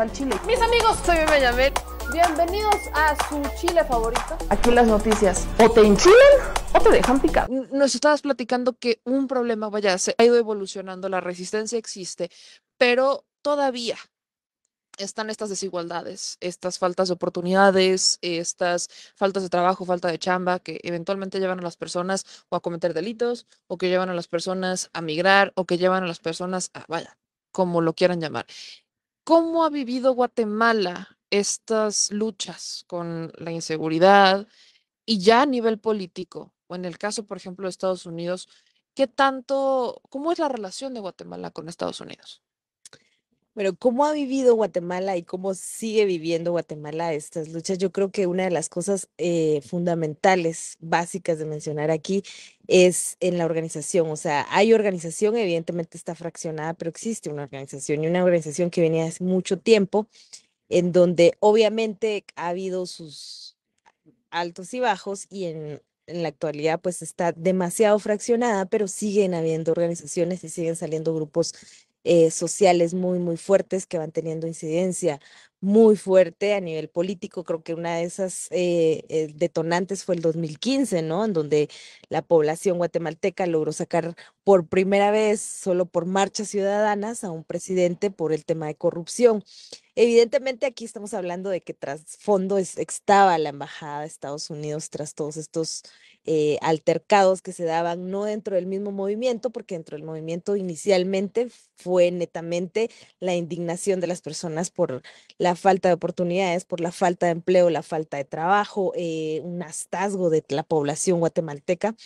al chile. Mis amigos, soy Benjamín. Bienvenidos a su chile favorito. Aquí las noticias. O te enchilan o te dejan picar. Nos estabas platicando que un problema, vaya, se ha ido evolucionando, la resistencia existe, pero todavía están estas desigualdades, estas faltas de oportunidades, estas faltas de trabajo, falta de chamba que eventualmente llevan a las personas o a cometer delitos o que llevan a las personas a migrar o que llevan a las personas a, vaya, como lo quieran llamar. ¿Cómo ha vivido Guatemala estas luchas con la inseguridad y ya a nivel político? O en el caso, por ejemplo, de Estados Unidos, ¿qué tanto, cómo es la relación de Guatemala con Estados Unidos? Bueno, cómo ha vivido Guatemala y cómo sigue viviendo Guatemala estas luchas, yo creo que una de las cosas eh, fundamentales, básicas de mencionar aquí, es en la organización. O sea, hay organización, evidentemente está fraccionada, pero existe una organización y una organización que venía hace mucho tiempo, en donde obviamente ha habido sus altos y bajos y en, en la actualidad pues está demasiado fraccionada, pero siguen habiendo organizaciones y siguen saliendo grupos eh, sociales muy, muy fuertes que van teniendo incidencia muy fuerte a nivel político. Creo que una de esas eh, eh, detonantes fue el 2015, ¿no? En donde la población guatemalteca logró sacar por primera vez, solo por marchas ciudadanas, a un presidente por el tema de corrupción. Evidentemente aquí estamos hablando de que tras fondo estaba la embajada de Estados Unidos tras todos estos eh, altercados que se daban no dentro del mismo movimiento, porque dentro del movimiento inicialmente fue netamente la indignación de las personas por la falta de oportunidades, por la falta de empleo, la falta de trabajo, eh, un hastazgo de la población guatemalteca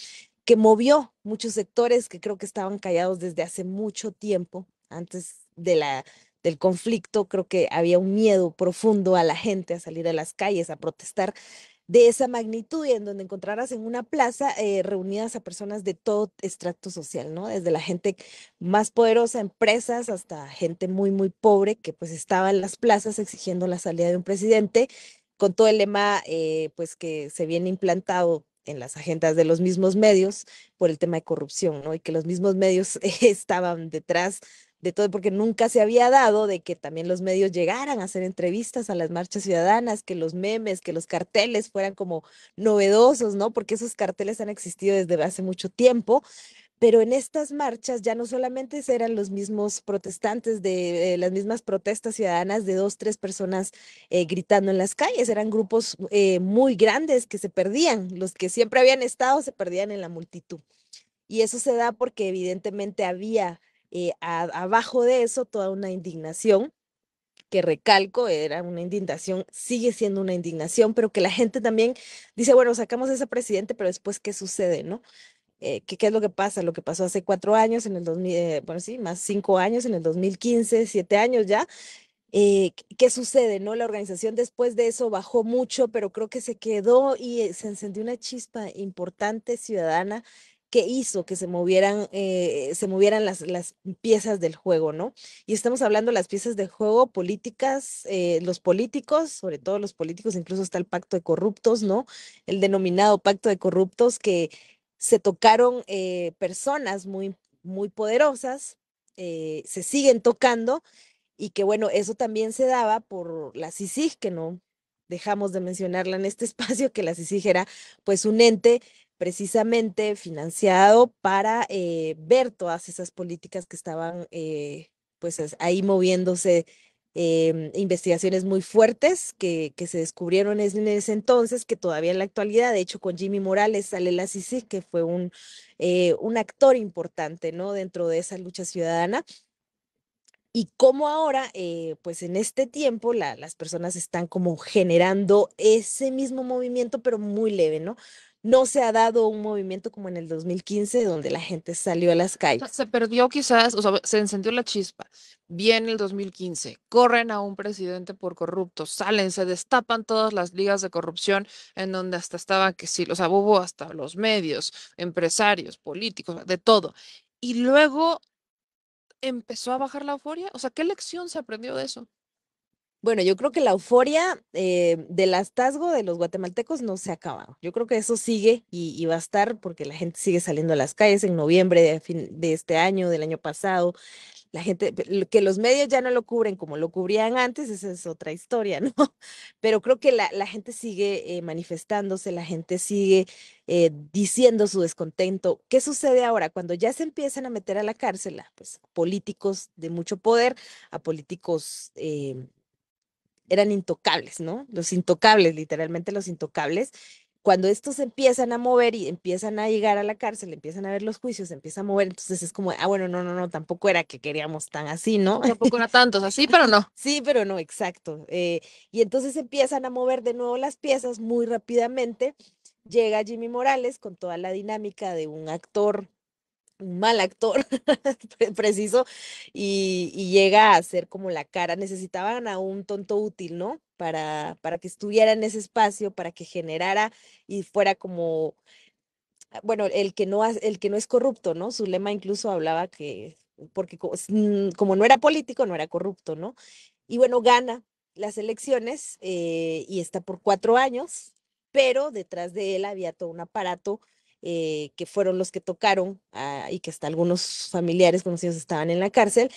que movió muchos sectores que creo que estaban callados desde hace mucho tiempo, antes de la del conflicto, creo que había un miedo profundo a la gente a salir a las calles, a protestar de esa magnitud y en donde encontraras en una plaza eh, reunidas a personas de todo extracto social, ¿no? Desde la gente más poderosa, empresas, hasta gente muy, muy pobre que pues estaba en las plazas exigiendo la salida de un presidente con todo el lema eh, pues que se viene implantado en las agendas de los mismos medios por el tema de corrupción, ¿no? Y que los mismos medios estaban detrás de todo, porque nunca se había dado de que también los medios llegaran a hacer entrevistas a las marchas ciudadanas, que los memes, que los carteles fueran como novedosos, ¿no? Porque esos carteles han existido desde hace mucho tiempo, pero en estas marchas ya no solamente eran los mismos protestantes de eh, las mismas protestas ciudadanas de dos, tres personas eh, gritando en las calles, eran grupos eh, muy grandes que se perdían, los que siempre habían estado se perdían en la multitud. Y eso se da porque evidentemente había eh, abajo de eso toda una indignación que recalco, era una indignación, sigue siendo una indignación, pero que la gente también dice, bueno, sacamos a ese presidente, pero después, ¿qué sucede, no? Eh, ¿qué, es lo que pasa? Lo que pasó hace cuatro años, en el 2000, eh, bueno, sí, más cinco años, en el 2015, siete años ya. ¿Qué sucede? ¿No? La organización después de eso bajó mucho, pero creo que se quedó y se encendió una chispa importante ciudadana que hizo que se movieran, eh, se movieran las, las, piezas del juego, ¿no? Y estamos hablando de las piezas del juego, políticas, eh, los políticos, sobre todo los políticos, incluso está el pacto de corruptos, ¿no? El denominado pacto de corruptos que se tocaron eh, personas muy, muy poderosas, se siguen tocando y que bueno, eso también se daba por la CICIG, que no dejamos de mencionarla en este espacio, que la CICIG era pues un ente precisamente financiado para eh, ver todas esas políticas que estaban eh, pues ahí moviéndose, em, investigaciones muy fuertes que, que, se descubrieron en ese entonces, que todavía en la actualidad, de hecho con Jimmy Morales, sale la CICI, que fue un, eh, un actor importante ¿no? dentro de esa lucha ciudadana y cómo ahora, pues en este tiempo, las personas están como generando ese mismo movimiento, pero muy leve, ¿no? no se ha dado un movimiento como en el 2015 donde la gente salió a las calles. Se perdió quizás, o sea, se encendió la chispa. Viene el 2015, corren a un presidente por corrupto, salen, se destapan todas las ligas de corrupción en donde hasta estaban que sí, o sea, hubo hasta los medios, empresarios, políticos, de todo. Y luego empezó a bajar la euforia. O sea, ¿qué lección se aprendió de eso? Bueno, yo creo que la euforia eh, del hastazgo de los guatemaltecos no se ha acabado. Yo creo que eso sigue y, va a estar porque la gente sigue saliendo a las calles en noviembre de, este año, del año pasado la gente, que los medios ya no lo cubren como lo cubrían antes, esa es otra historia, ¿no? Pero creo que la, gente sigue eh, manifestándose, la gente sigue eh, diciendo su descontento. ¿Qué sucede ahora? Cuando ya se empiezan a meter a la cárcel pues, políticos de mucho poder, a políticos eh, eran intocables, ¿no? Los intocables, literalmente los intocables. Cuando estos empiezan a mover y empiezan a llegar a la cárcel, empiezan a ver los juicios, se empiezan a mover, entonces es como, ah, bueno, no, no, no, tampoco era que queríamos tan así, ¿no? Tampoco era tantos así, pero no. sí, pero no, exacto. Eh, y entonces empiezan a mover de nuevo las piezas muy rápidamente. Llega Jimmy Morales con toda la dinámica de un actor un mal actor preciso y, llega a ser como la cara. Necesitaban a un tonto útil, ¿no? Para, para que estuviera en ese espacio, para que generara y fuera como, ah, bueno, el que no, el que no es corrupto, ¿no? Su lema incluso hablaba que, porque mm, como no era político, no era corrupto, ¿no? Y bueno, gana las elecciones eh, y está por cuatro años, pero detrás de él había todo un aparato eh, que fueron los que tocaron ah, y que hasta algunos familiares conocidos estaban en la cárcel.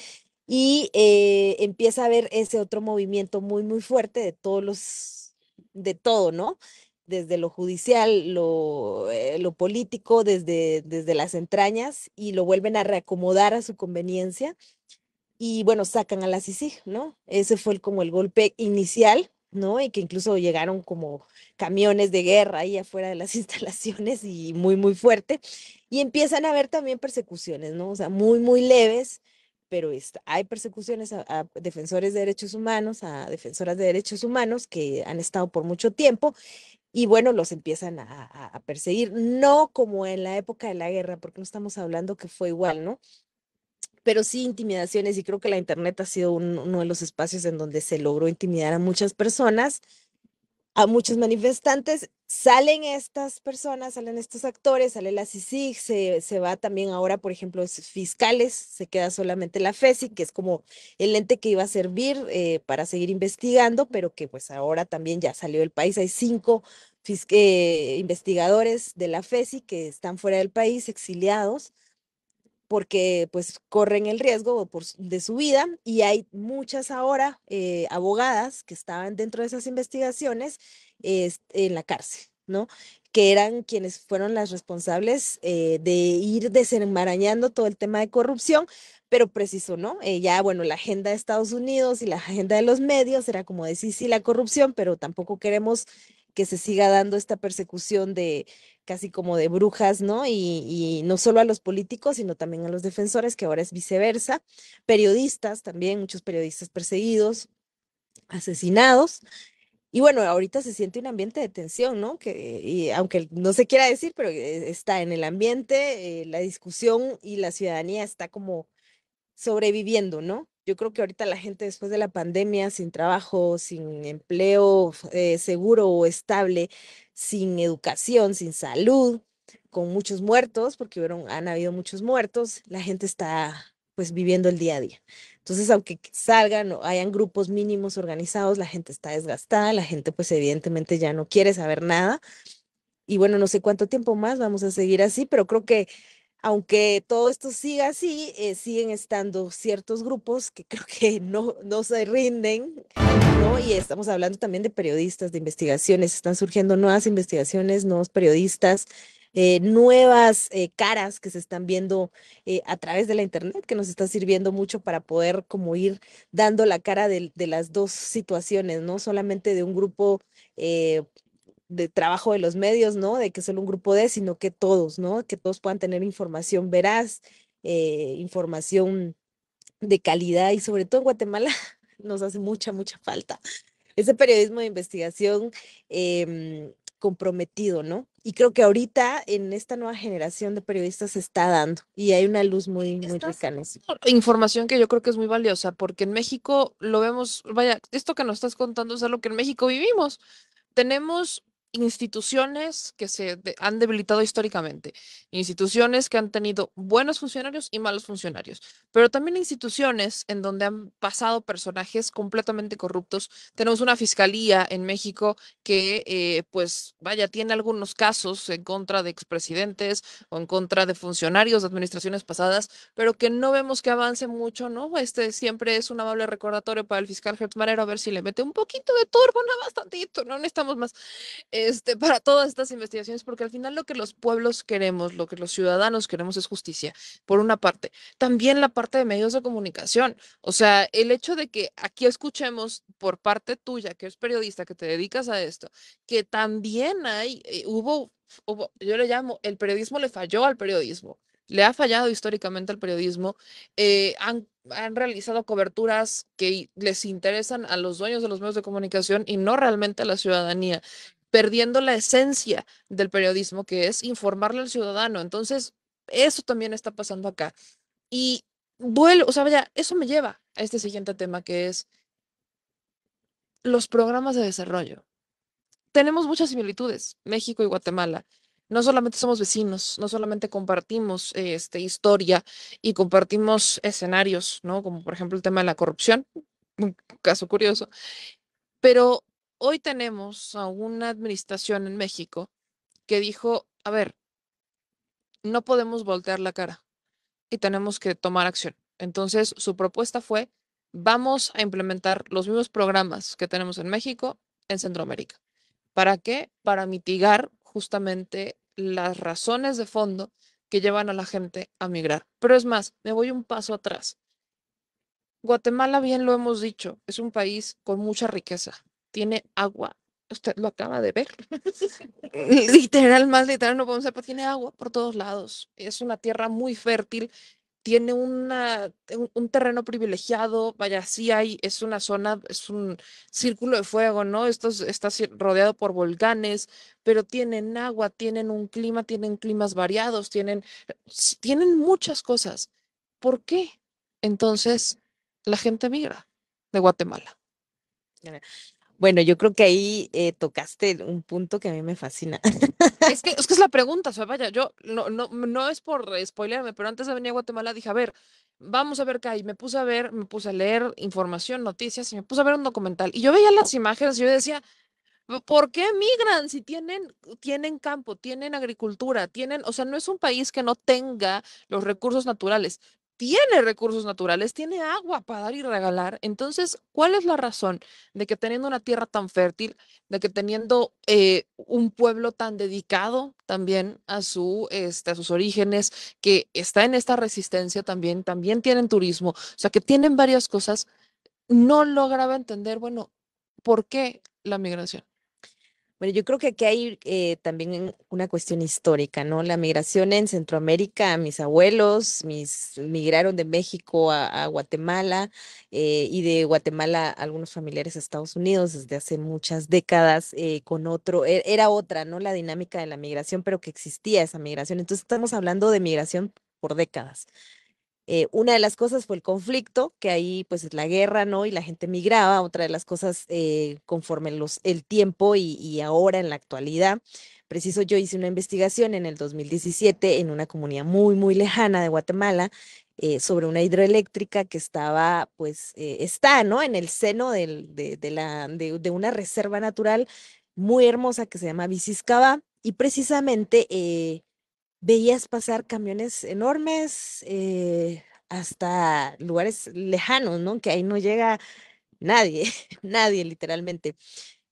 Y eh, empieza a haber ese otro movimiento muy, muy fuerte de todos los, de todo, ¿no? Desde lo judicial, lo, eh, político, desde, desde las entrañas, y lo vuelven a reacomodar a su conveniencia. Y bueno, sacan a la CICIG, ¿no? Ese fue como el golpe inicial y que incluso llegaron como camiones de guerra ahí afuera de las instalaciones y muy, muy fuerte. Y empiezan a haber también persecuciones, ¿no? O sea, muy, muy leves, pero hay persecuciones a, defensores de derechos humanos, a defensoras de derechos humanos que han estado por mucho tiempo. Y bueno, los empiezan a, a perseguir, no como en la época de la guerra, porque no estamos hablando que fue igual, ¿no? pero sí intimidaciones y creo que la Internet ha sido uno de los espacios en donde se logró intimidar a muchas personas, a muchos manifestantes. Salen estas personas, salen estos actores, sale la CICIG, se, se va también ahora, por ejemplo, fiscales, se queda solamente la FESI, que es como el ente que iba a servir eh, para seguir investigando, pero que pues ahora también ya salió del país. Hay cinco eh, investigadores de la FESI que están fuera del país, exiliados porque pues corren el riesgo de su vida y hay muchas ahora eh, abogadas que estaban dentro de esas investigaciones en la cárcel, ¿no? Que eran quienes fueron las responsables eh, de ir desenmarañando todo el tema de corrupción, pero preciso, ¿no? Eh, ya, bueno, la agenda de Estados Unidos y la agenda de los medios era como decir, sí, la corrupción, pero tampoco queremos que se siga dando esta persecución de casi como de brujas, ¿no? Y, no solo a los políticos, sino también a los defensores, que ahora es viceversa, periodistas también, muchos periodistas perseguidos, asesinados. Y bueno, ahorita se siente un ambiente de tensión, ¿no? Que, aunque no se quiera decir, pero eh, está en el ambiente, eh, la discusión y la ciudadanía está como sobreviviendo, ¿no? Yo creo que ahorita la gente después de la pandemia, sin trabajo, sin empleo eh, seguro o estable, sin educación, sin salud, con muchos muertos, porque hubieron, han habido muchos muertos, la gente está pues viviendo el día a día. Entonces, aunque salgan o hayan grupos mínimos organizados, la gente está desgastada, la gente pues evidentemente ya no quiere saber nada. Y bueno, no sé cuánto tiempo más vamos a seguir así, pero creo que aunque todo esto siga así, eh, siguen estando ciertos grupos que creo que no, no se rinden, ¿no? Y estamos hablando también de periodistas, de investigaciones, están surgiendo nuevas investigaciones, nuevos periodistas, eh, nuevas eh, caras que se están viendo a través de la Internet, que nos está sirviendo mucho para poder como ir dando la cara de, de las dos situaciones, no solamente de un grupo de trabajo de los medios, ¿no? De que solo un grupo de, sino que todos, ¿no? Que todos puedan tener información veraz, eh, información de calidad y sobre todo en Guatemala nos hace mucha, mucha falta ese periodismo de investigación em, comprometido, ¿no? Y creo que ahorita en esta nueva generación de periodistas se está dando y hay una luz muy, muy rica en eso. Información que yo creo que es muy valiosa porque en México lo vemos, vaya, esto que nos estás contando es algo que en México vivimos. Tenemos instituciones que se han debilitado históricamente, instituciones que han tenido buenos funcionarios y malos funcionarios, pero también instituciones en donde han pasado personajes completamente corruptos. Tenemos una fiscalía en México que, eh, pues, vaya, tiene algunos casos en contra de expresidentes o en contra de funcionarios de administraciones pasadas, pero que no vemos que avance mucho, ¿no? Este siempre es un amable recordatorio para el fiscal Hertz a ver si le mete un poquito de turbo, nada no, bastantito, no necesitamos más. Eh, este, para todas estas investigaciones, porque al final lo que los pueblos queremos, lo que los ciudadanos queremos es justicia, por una parte. También la parte de medios de comunicación. O sea, el hecho de que aquí escuchemos por parte tuya, que eres periodista, que te dedicas a esto, que también hay, eh, hubo, yo le llamo, el periodismo le falló al periodismo le ha fallado históricamente al periodismo, eh, han, han, realizado coberturas que les interesan a los dueños de los medios de comunicación y no realmente a la ciudadanía perdiendo la esencia del periodismo, que es informarle al ciudadano. Entonces, eso también está pasando acá. Y vuelvo, o sea, vaya, eso me lleva a este siguiente tema que es los programas de desarrollo. Tenemos muchas similitudes, México y Guatemala. No solamente somos vecinos, no solamente compartimos este, historia y compartimos escenarios, ¿no? Como por ejemplo el tema de la corrupción, un caso curioso, pero hoy tenemos a una administración en México que dijo, a ver, no podemos voltear la cara y tenemos que tomar acción. Entonces, su propuesta fue, vamos a implementar los mismos programas que tenemos en México, en Centroamérica. ¿Para qué? Para mitigar justamente las razones de fondo que llevan a la gente a migrar. Pero es más, me voy un paso atrás. Guatemala, bien lo hemos dicho, es un país con mucha riqueza, tiene agua. Usted lo acaba de ver. Mm, literal, más literal no podemos ver, pero tiene agua por todos lados. Es una tierra muy fértil, tiene una, un, terreno privilegiado, vaya, sí hay, es una zona, es un círculo de fuego, ¿no? Esto está rodeado por volcanes, pero tienen agua, tienen un clima, tienen climas variados, tienen, tienen muchas cosas. ¿Por qué? Entonces, la gente migra de Guatemala. Bueno, yo creo que ahí eh, tocaste un punto que a mí me fascina. Es que es, que es la pregunta, o sea, vaya, yo no, no, no es por spoilerme, pero antes de venir a Guatemala dije, a ver, vamos a ver qué hay. Me puse a ver, me puse a leer información, noticias, y me puse a ver un documental. Y yo veía las imágenes y yo decía, ¿por qué migran si tienen, tienen campo, tienen agricultura, tienen, o sea, no es un país que no tenga los recursos naturales, tiene recursos naturales, tiene agua para dar y regalar. Entonces, ¿cuál es la razón de que teniendo una tierra tan fértil, de que teniendo eh, un pueblo tan dedicado también a, su, este, a sus orígenes, que está en esta resistencia también, también tienen turismo, o sea, que tienen varias cosas, no lograba entender, bueno, ¿por qué la migración? Bueno, yo creo que aquí hay eh, también una cuestión histórica, ¿no? La migración en Centroamérica, mis abuelos mis, migraron de México a, Guatemala eh, y de Guatemala algunos familiares a Estados Unidos desde hace muchas décadas eh, con otro, e, era otra, ¿no? La dinámica de la migración, pero que existía esa migración. Entonces estamos hablando de migración por décadas. Eh, una de las cosas fue el conflicto, que ahí pues es la guerra, ¿no? Y la gente migraba, otra de las cosas eh, conforme los, el tiempo y, ahora en la actualidad. Preciso, yo hice una investigación en el 2017 en una comunidad muy, muy lejana de Guatemala, eh, sobre una hidroeléctrica que estaba, pues, está, ¿no? En el seno del, de, la, de, una reserva natural muy hermosa que se llama Viciscaba y precisamente veías pasar camiones enormes eh, hasta lugares lejanos, ¿no? Que ahí no llega nadie, nadie literalmente.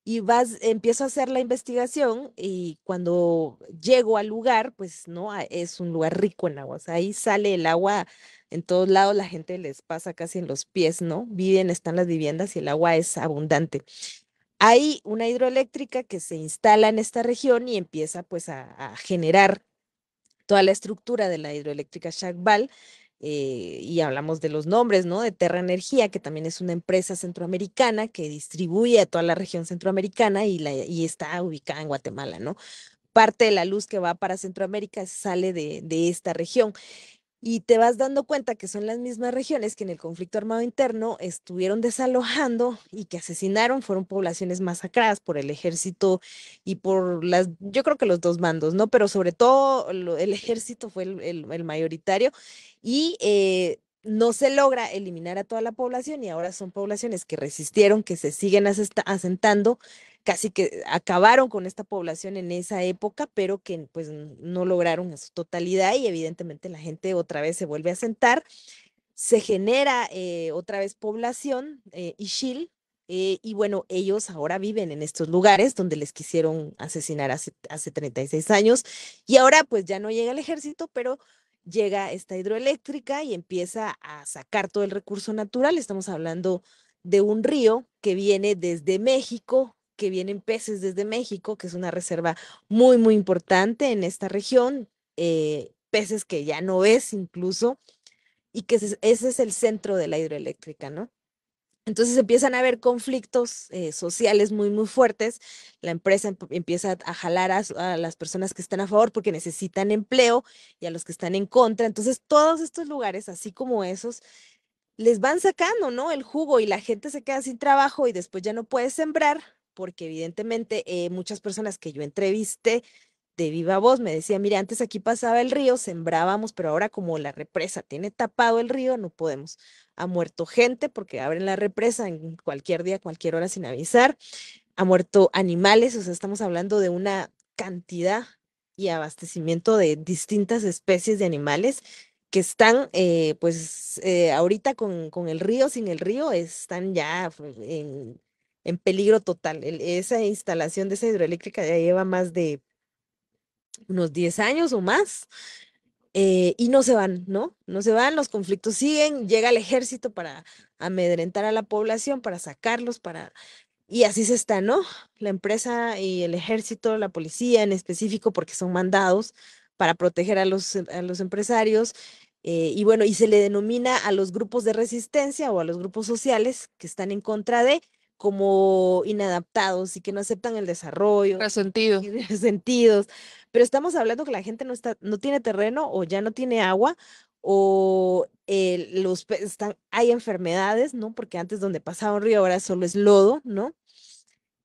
Y vas, empiezo a hacer la investigación y cuando llego al lugar, pues no, es un lugar rico en agua. ahí sale el agua en todos lados, la gente les pasa casi en los pies, ¿no? Viven, están las viviendas y el agua es abundante. Hay una hidroeléctrica que se instala en esta región y empieza pues a generar toda la estructura de la hidroeléctrica Chagval. Eh, y hablamos de los nombres, ¿no? De Terra Energía, que también es una empresa centroamericana que distribuye a toda la región centroamericana y, la, y está ubicada en Guatemala, ¿no? Parte de la luz que va para Centroamérica sale de esta región y te vas dando cuenta que son las mismas regiones que en el conflicto armado interno estuvieron desalojando y que asesinaron, fueron poblaciones masacradas por el ejército y por las, yo creo que los dos mandos ¿no? Pero sobre todo el ejército fue el, mayoritario y eh, no se logra eliminar a toda la población y ahora son poblaciones que resistieron, que se siguen asentando casi que acabaron con esta población en esa época, pero que pues no lograron en su totalidad y evidentemente la gente otra vez se vuelve a sentar, se genera eh, otra vez población, eh, Ishil, eh, y bueno, ellos ahora viven en estos lugares donde les quisieron asesinar hace, hace 36 años y ahora pues ya no llega el ejército, pero llega esta hidroeléctrica y empieza a sacar todo el recurso natural. Estamos hablando de un río que viene desde México que vienen peces desde México, que es una reserva muy, muy importante en esta región, eh, peces que ya no es incluso, y que ese es el centro de la hidroeléctrica, ¿no? Entonces empiezan a haber conflictos eh, sociales muy, muy fuertes. La empresa empieza a jalar a, las personas que están a favor porque necesitan empleo y a los que están en contra. Entonces todos estos lugares, así como esos, les van sacando, ¿no? El jugo y la gente se queda sin trabajo y después ya no puede sembrar porque evidentemente eh, muchas personas que yo entrevisté de viva voz me decían, mire, antes aquí pasaba el río, sembrábamos, pero ahora como la represa tiene tapado el río, no podemos. Ha muerto gente porque abren la represa en cualquier día, cualquier hora sin avisar. Ha muerto animales, o sea, estamos hablando de una cantidad y abastecimiento de distintas especies de animales que están, eh, pues, eh, ahorita con, con, el río, sin el río, están ya pues, en en peligro total. esa instalación de esa hidroeléctrica ya lleva más de unos 10 años o más. Eh, y no se van, ¿no? No se van, los conflictos siguen, llega el ejército para amedrentar a la población, para sacarlos, para... Y así se está, ¿no? La empresa y el ejército, la policía en específico, porque son mandados para proteger a los, los empresarios. Eh, y bueno, y se le denomina a los grupos de resistencia o a los grupos sociales que están en contra de como inadaptados y que no aceptan el desarrollo. Resentidos. Resentidos. Pero estamos hablando que la gente no, está, no tiene terreno o ya no tiene agua o eh, los están, hay enfermedades, ¿no? Porque antes donde pasaba un río ahora solo es lodo, ¿no?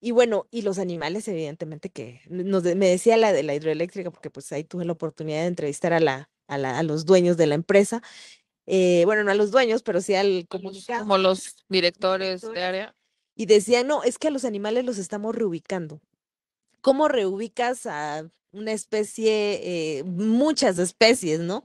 Y bueno, y los animales, evidentemente, que me decía la de la hidroeléctrica, porque pues ahí tuve la oportunidad de entrevistar a, la, a, los dueños de la empresa. Eh, bueno, no a los dueños, pero sí al Como los directores de área y decía, no, es que a los animales los estamos reubicando. ¿Cómo reubicas a una especie, eh, muchas especies, ¿no?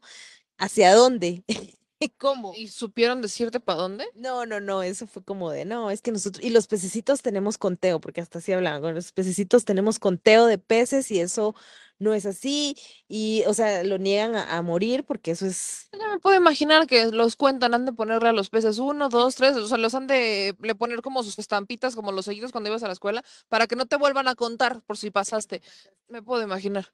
¿Hacia dónde? ¿Cómo? ¿Y supieron decirte para dónde? No, no, no, eso fue como de, no, es que nosotros, y los pececitos tenemos conteo, porque hasta así hablaban, los pececitos tenemos conteo de peces y eso no es así, y, o sea, lo niegan a, morir porque eso es... me puedo imaginar que los cuentan, han de ponerle a los peces uno, dos, tres, o sea, los han de le poner como sus estampitas, como los seguidos cuando ibas a la escuela, para que no te vuelvan a contar por si pasaste. Me puedo imaginar.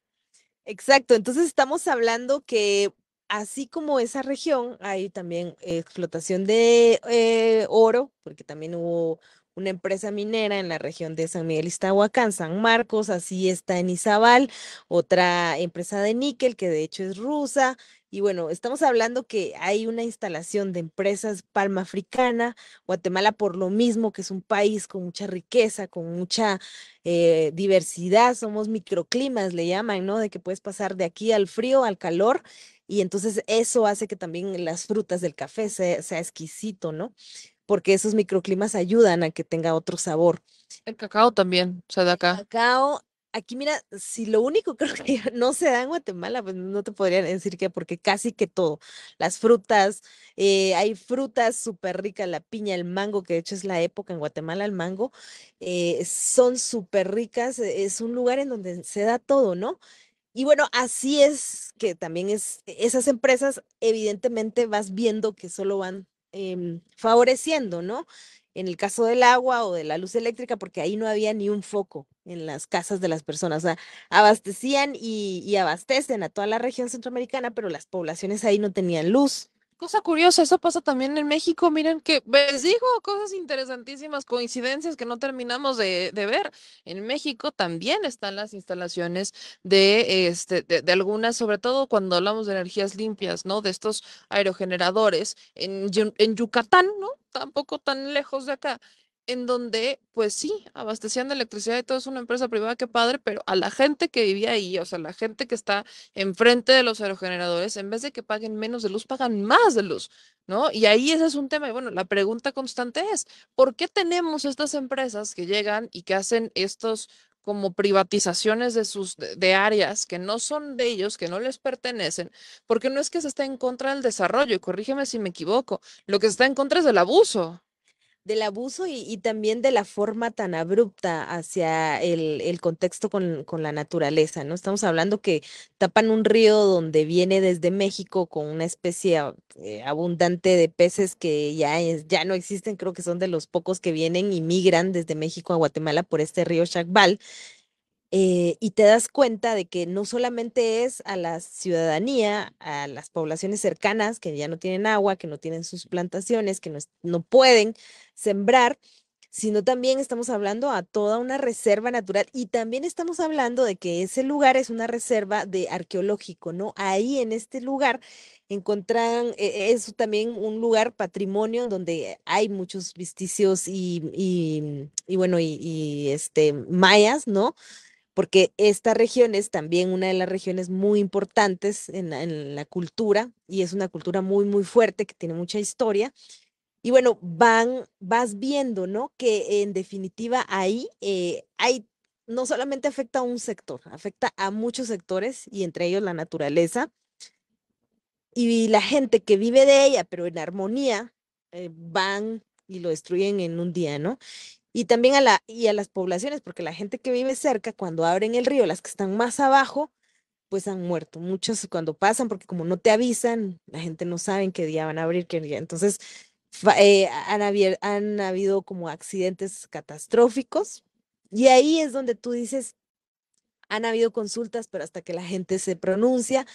Exacto, entonces estamos hablando que así como esa región, hay también eh, explotación de eh, oro, porque también hubo una empresa minera en la región de San Miguel Iztahuacán, San Marcos, así está en Izabal, otra empresa de níquel que de hecho es rusa. Y bueno, estamos hablando que hay una instalación de empresas palma africana, Guatemala por lo mismo que es un país con mucha riqueza, con mucha eh, diversidad, somos microclimas, le llaman, ¿no? De que puedes pasar de aquí al frío, al calor, y entonces eso hace que también las frutas del café sea exquisito, ¿no? porque esos microclimas ayudan a que tenga otro sabor. El cacao también o se da acá. cacao, aquí mira, si lo único que no se da en Guatemala, pues no te podría decir que, porque casi que todo, las frutas, eh, hay frutas súper ricas, la piña, el mango, que de hecho es la época en Guatemala, el mango, eh, son súper ricas, e, es un lugar en donde se da todo, ¿no? Y bueno, así es que también es, esas empresas evidentemente vas viendo que solo van Em, favoreciendo, ¿no? En el caso del agua o de la luz eléctrica, porque ahí no había ni un foco en las casas de las personas. O sea, abastecían y abastecen a toda la región centroamericana, pero las poblaciones ahí no tenían luz, cosa curiosa, eso pasa también en México. Miren que les pues, digo cosas interesantísimas, coincidencias que no terminamos de, ver. En México también están las instalaciones de, este, algunas, sobre todo cuando hablamos de energías limpias, ¿no? De estos aerogeneradores en, en Yucatán, ¿no? Tampoco tan lejos de acá en donde, pues sí, abastecían de electricidad y todo es una empresa privada, qué padre, pero a la gente que vivía ahí, o sea, la gente que está enfrente de los aerogeneradores, en vez de que paguen menos de luz, pagan más de luz, ¿no? Y ahí ese es un tema. Y bueno, la pregunta constante es, ¿por qué tenemos estas empresas que llegan y que hacen estos como privatizaciones de sus de áreas que no son de ellos, que no les pertenecen, porque no es que se esté en contra del desarrollo, y corrígeme si me equivoco, lo que se está en contra es del abuso, del abuso y, también de la forma tan abrupta hacia el, contexto con, con, la naturaleza, ¿no? Estamos hablando que tapan un río donde viene desde México con una especie eh, abundante de peces que ya, ya no existen, creo que son de los pocos que vienen y migran desde México a Guatemala por este río Chacbal eh, y te das cuenta de que no solamente es a la ciudadanía, a las poblaciones cercanas que ya no tienen agua, que no tienen sus plantaciones, que no, pueden sembrar, sino también estamos hablando a toda una reserva natural y también estamos hablando de que ese lugar es una reserva de arqueológico, ¿no? Ahí en este lugar encuentran eso también un lugar patrimonio donde hay muchos vestigios y, bueno, y, y, este, mayas, ¿no? porque esta región es también una de las regiones muy importantes en la, cultura y es una cultura muy, muy fuerte que tiene mucha historia. Y bueno, van, vas viendo, ¿no? Que en definitiva ahí eh, hay, no solamente afecta a un sector, afecta a muchos sectores y entre ellos la naturaleza. Y la gente que vive de ella, pero en armonía, eh, van y lo destruyen en un día, ¿no? y también a, la, y a las poblaciones, porque la gente que vive cerca, cuando abren el río, las que están más abajo, pues han muerto. muchas cuando pasan, porque como no te avisan, la gente no sabe qué día van a abrir, qué día. Entonces, eh, han, han habido como accidentes catastróficos y ahí es donde tú dices, han habido consultas, pero hasta que la gente se pronuncia,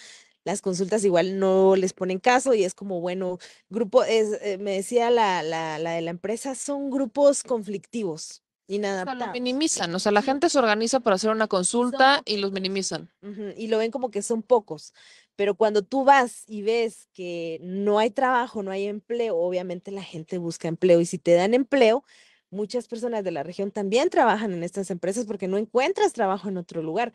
las consultas igual no les ponen caso y es como, bueno, grupo, es, eh, me decía la, de la empresa, son grupos conflictivos, y O sea, lo minimizan, o sea, la gente se organiza para hacer una consulta y los minimizan. Y lo ven como que son pocos, pero cuando tú vas y ves que no hay trabajo, no hay empleo, obviamente la gente busca empleo y si te dan empleo, muchas personas de la región también trabajan en estas empresas porque no encuentras trabajo en otro lugar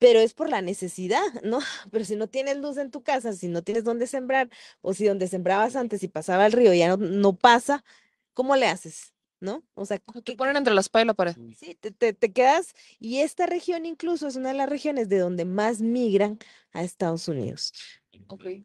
pero es por la necesidad, ¿no? Pero si no tienes luz en tu casa, si no tienes dónde sembrar, o si donde sembrabas antes y pasaba el río ya no, pasa, ¿cómo le haces? ¿No? O sea, te ponen entre la espalda y la pared. Sí, te, te, quedas. Y esta región incluso es una de las regiones de donde más migran a Estados Unidos.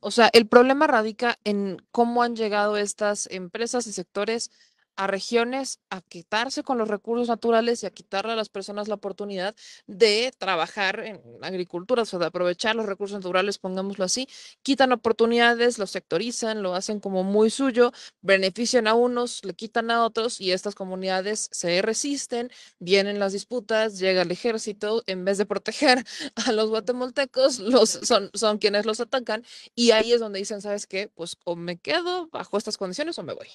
O sea, el problema radica en cómo han llegado estas empresas y sectores a regiones a quitarse con los recursos naturales y a quitarle a las personas la oportunidad de trabajar en agricultura, o sea, de aprovechar los recursos naturales, pongámoslo así, quitan oportunidades, los sectorizan, lo hacen como muy suyo, benefician a unos, le quitan a otros y estas comunidades se resisten, vienen las disputas, llega el ejército, en vez de proteger a los guatemaltecos, los, son, son quienes los atacan y ahí es donde dicen, ¿sabes qué? Pues o me quedo bajo estas condiciones o me voy.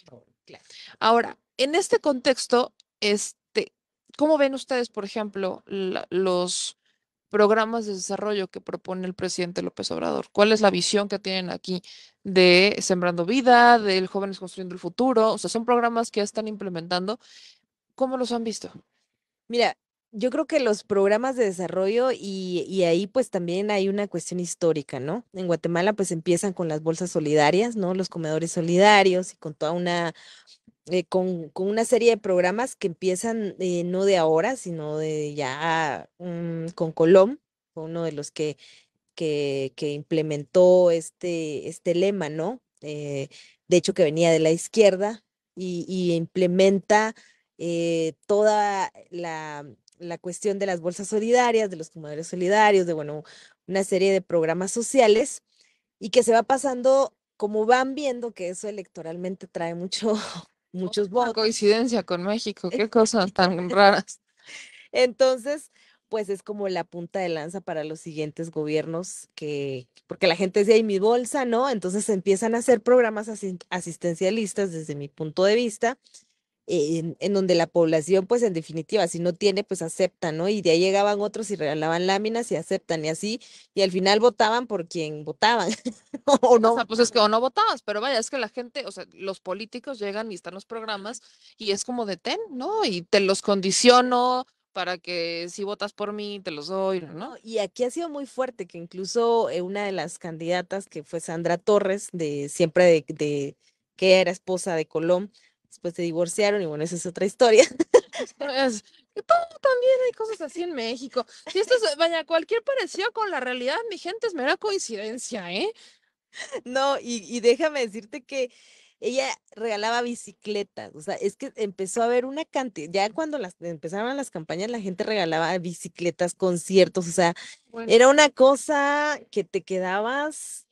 Ahora, en este contexto, este, ¿cómo ven ustedes, por ejemplo, los programas de desarrollo que propone el presidente López Obrador? ¿Cuál es la visión que tienen aquí de Sembrando Vida, del Jóvenes Construyendo el Futuro? O sea, son programas que ya están implementando. ¿Cómo los han visto? Mira, yo creo que los programas de desarrollo y, ahí pues también hay una cuestión histórica, ¿no? En Guatemala pues empiezan con las bolsas solidarias, ¿no? Los comedores solidarios y con toda una, eh, con, una serie de programas que empiezan eh, no de ahora, sino de ya mm, con Colom, uno de los que, que, implementó este, este lema, ¿no? Eh, de hecho que venía de la izquierda y, implementa toda la, la cuestión de las bolsas solidarias, de los comedores solidarios, de, bueno, una serie de programas sociales y que se va pasando como van viendo que eso electoralmente trae mucho, oh, muchos votos. coincidencia con México, qué cosas tan raras. Entonces, pues es como la punta de lanza para los siguientes gobiernos que, porque la gente dice, ahí mi bolsa, ¿no? Entonces empiezan a hacer programas asistencialistas desde mi punto de vista en donde la población, pues en definitiva, si no tiene, pues acepta, ¿no? Y de ahí llegaban otros y regalaban láminas y aceptan y así, y al final votaban por quien votaban, o no. O sea, pues es que o no votabas, pero vaya, es que la gente, o sea, los políticos llegan y están los programas y es como de ten, ¿no? Y te los condiciono, para que si votas por mí te los doy, ¿no? Y aquí ha sido muy fuerte que incluso eh, una de las candidatas que fue Sandra Torres, de siempre de, de que era esposa de Colón, después se divorciaron y bueno, esa es otra historia. también hay cosas así en México. Si esto es, vaya, cualquier parecido con la realidad, mi gente, es mera coincidencia, ¿eh? No, y, déjame decirte que ella regalaba bicicletas, o sea, es que empezó a haber una cantidad, ya cuando las, las campañas, la gente regalaba bicicletas, conciertos, o sea, era una cosa que te quedabas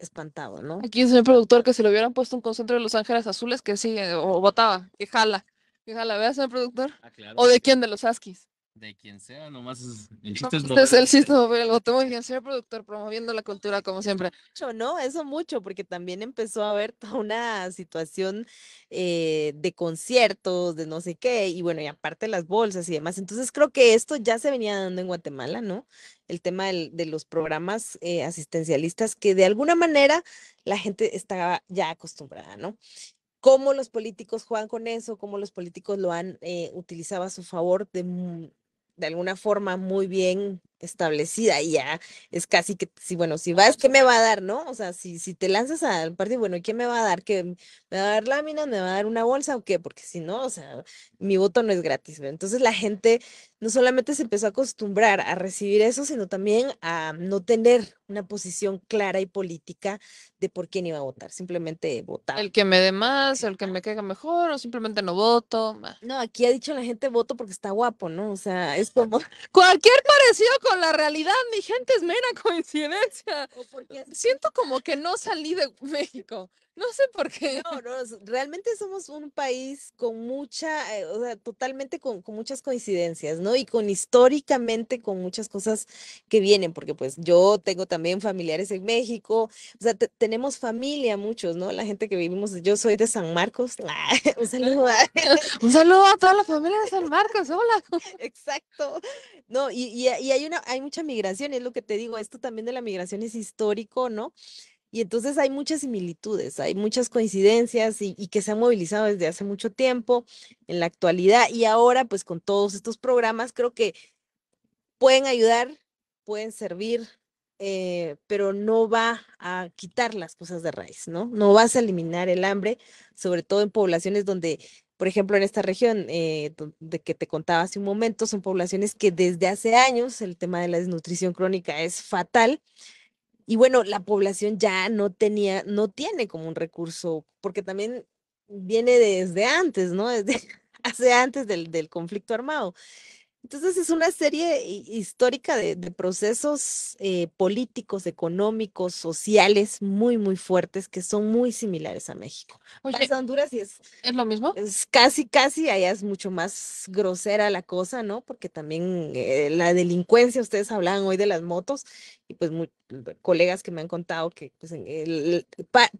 espantado, ¿no? Aquí es el productor que si lo hubieran puesto un concentro de Los Ángeles Azules, que sí, eh, o votaba, que jala. Que jala, ¿verdad, señor productor? Ah, ¿O de quién? De los Askis de quien sea, nomás es el pues, el lo productor promoviendo la cultura como siempre. no, eso mucho, porque también empezó a haber toda una situación eh, de conciertos, de no sé qué, y bueno, y aparte las bolsas y demás. Entonces creo que esto ya se venía dando en Guatemala, ¿no? El tema de los programas eh, asistencialistas que de alguna manera la gente estaba ya acostumbrada, ¿no? cómo los políticos juegan con eso, cómo los políticos lo han eh, utilizado a su favor de mm, de alguna forma muy bien establecida y ya es casi que, si bueno, si vas, ¿qué me va a dar, no? O sea, si, si te lanzas al partido, bueno, ¿qué me va a dar? ¿Que me va a dar lámina? me va a dar una bolsa o qué? Porque si no, o sea, mi voto no es gratis. Entonces la gente no solamente se empezó a acostumbrar a recibir eso, sino también a no tener una posición clara y política de por quién iba a votar, simplemente votar. El que me dé más, el que me caiga mejor, o simplemente no voto. No, aquí ha dicho la gente voto porque está guapo, ¿no? O sea, es como... Cualquier parecido la realidad, mi gente, es mera coincidencia. Siento como que no salí de México. No sé por qué. No, realmente somos un país con mucha, eh, o sea, totalmente con, muchas coincidencias, ¿no? Y con históricamente con muchas cosas que vienen, porque pues yo tengo también familiares en México, o sea, tenemos familia muchos, ¿no? La gente que vivimos, yo soy de San Marcos, ah, un saludo. A... un saludo a toda la familia de San Marcos, hola. Exacto. No, y, y, y hay, una, hay mucha migración, es lo que te digo, esto también de la migración es histórico, ¿no? Y entonces hay muchas similitudes, hay muchas coincidencias y, que se han movilizado desde hace mucho tiempo en la actualidad y ahora pues con todos estos programas creo que pueden ayudar, pueden servir, eh, pero no va a quitar las cosas de raíz, ¿no? No vas a eliminar el hambre, sobre todo en poblaciones donde, por ejemplo, en esta región eh, de que te contaba hace un momento, son poblaciones que desde hace años el tema de la desnutrición crónica es fatal y bueno, la población ya no tenía, no tiene como un recurso, porque también viene desde antes, ¿no? Desde hace antes del, del conflicto armado. Entonces es una serie histórica de, procesos eh, políticos, económicos, sociales muy, muy fuertes que son muy similares a México. Oye, Honduras y es... ¿Es lo mismo? Es casi, casi, allá es mucho más grosera la cosa, ¿no? Porque también eh, la delincuencia, ustedes hablaban hoy de las motos y pues eh, colegas que me han contado que pues,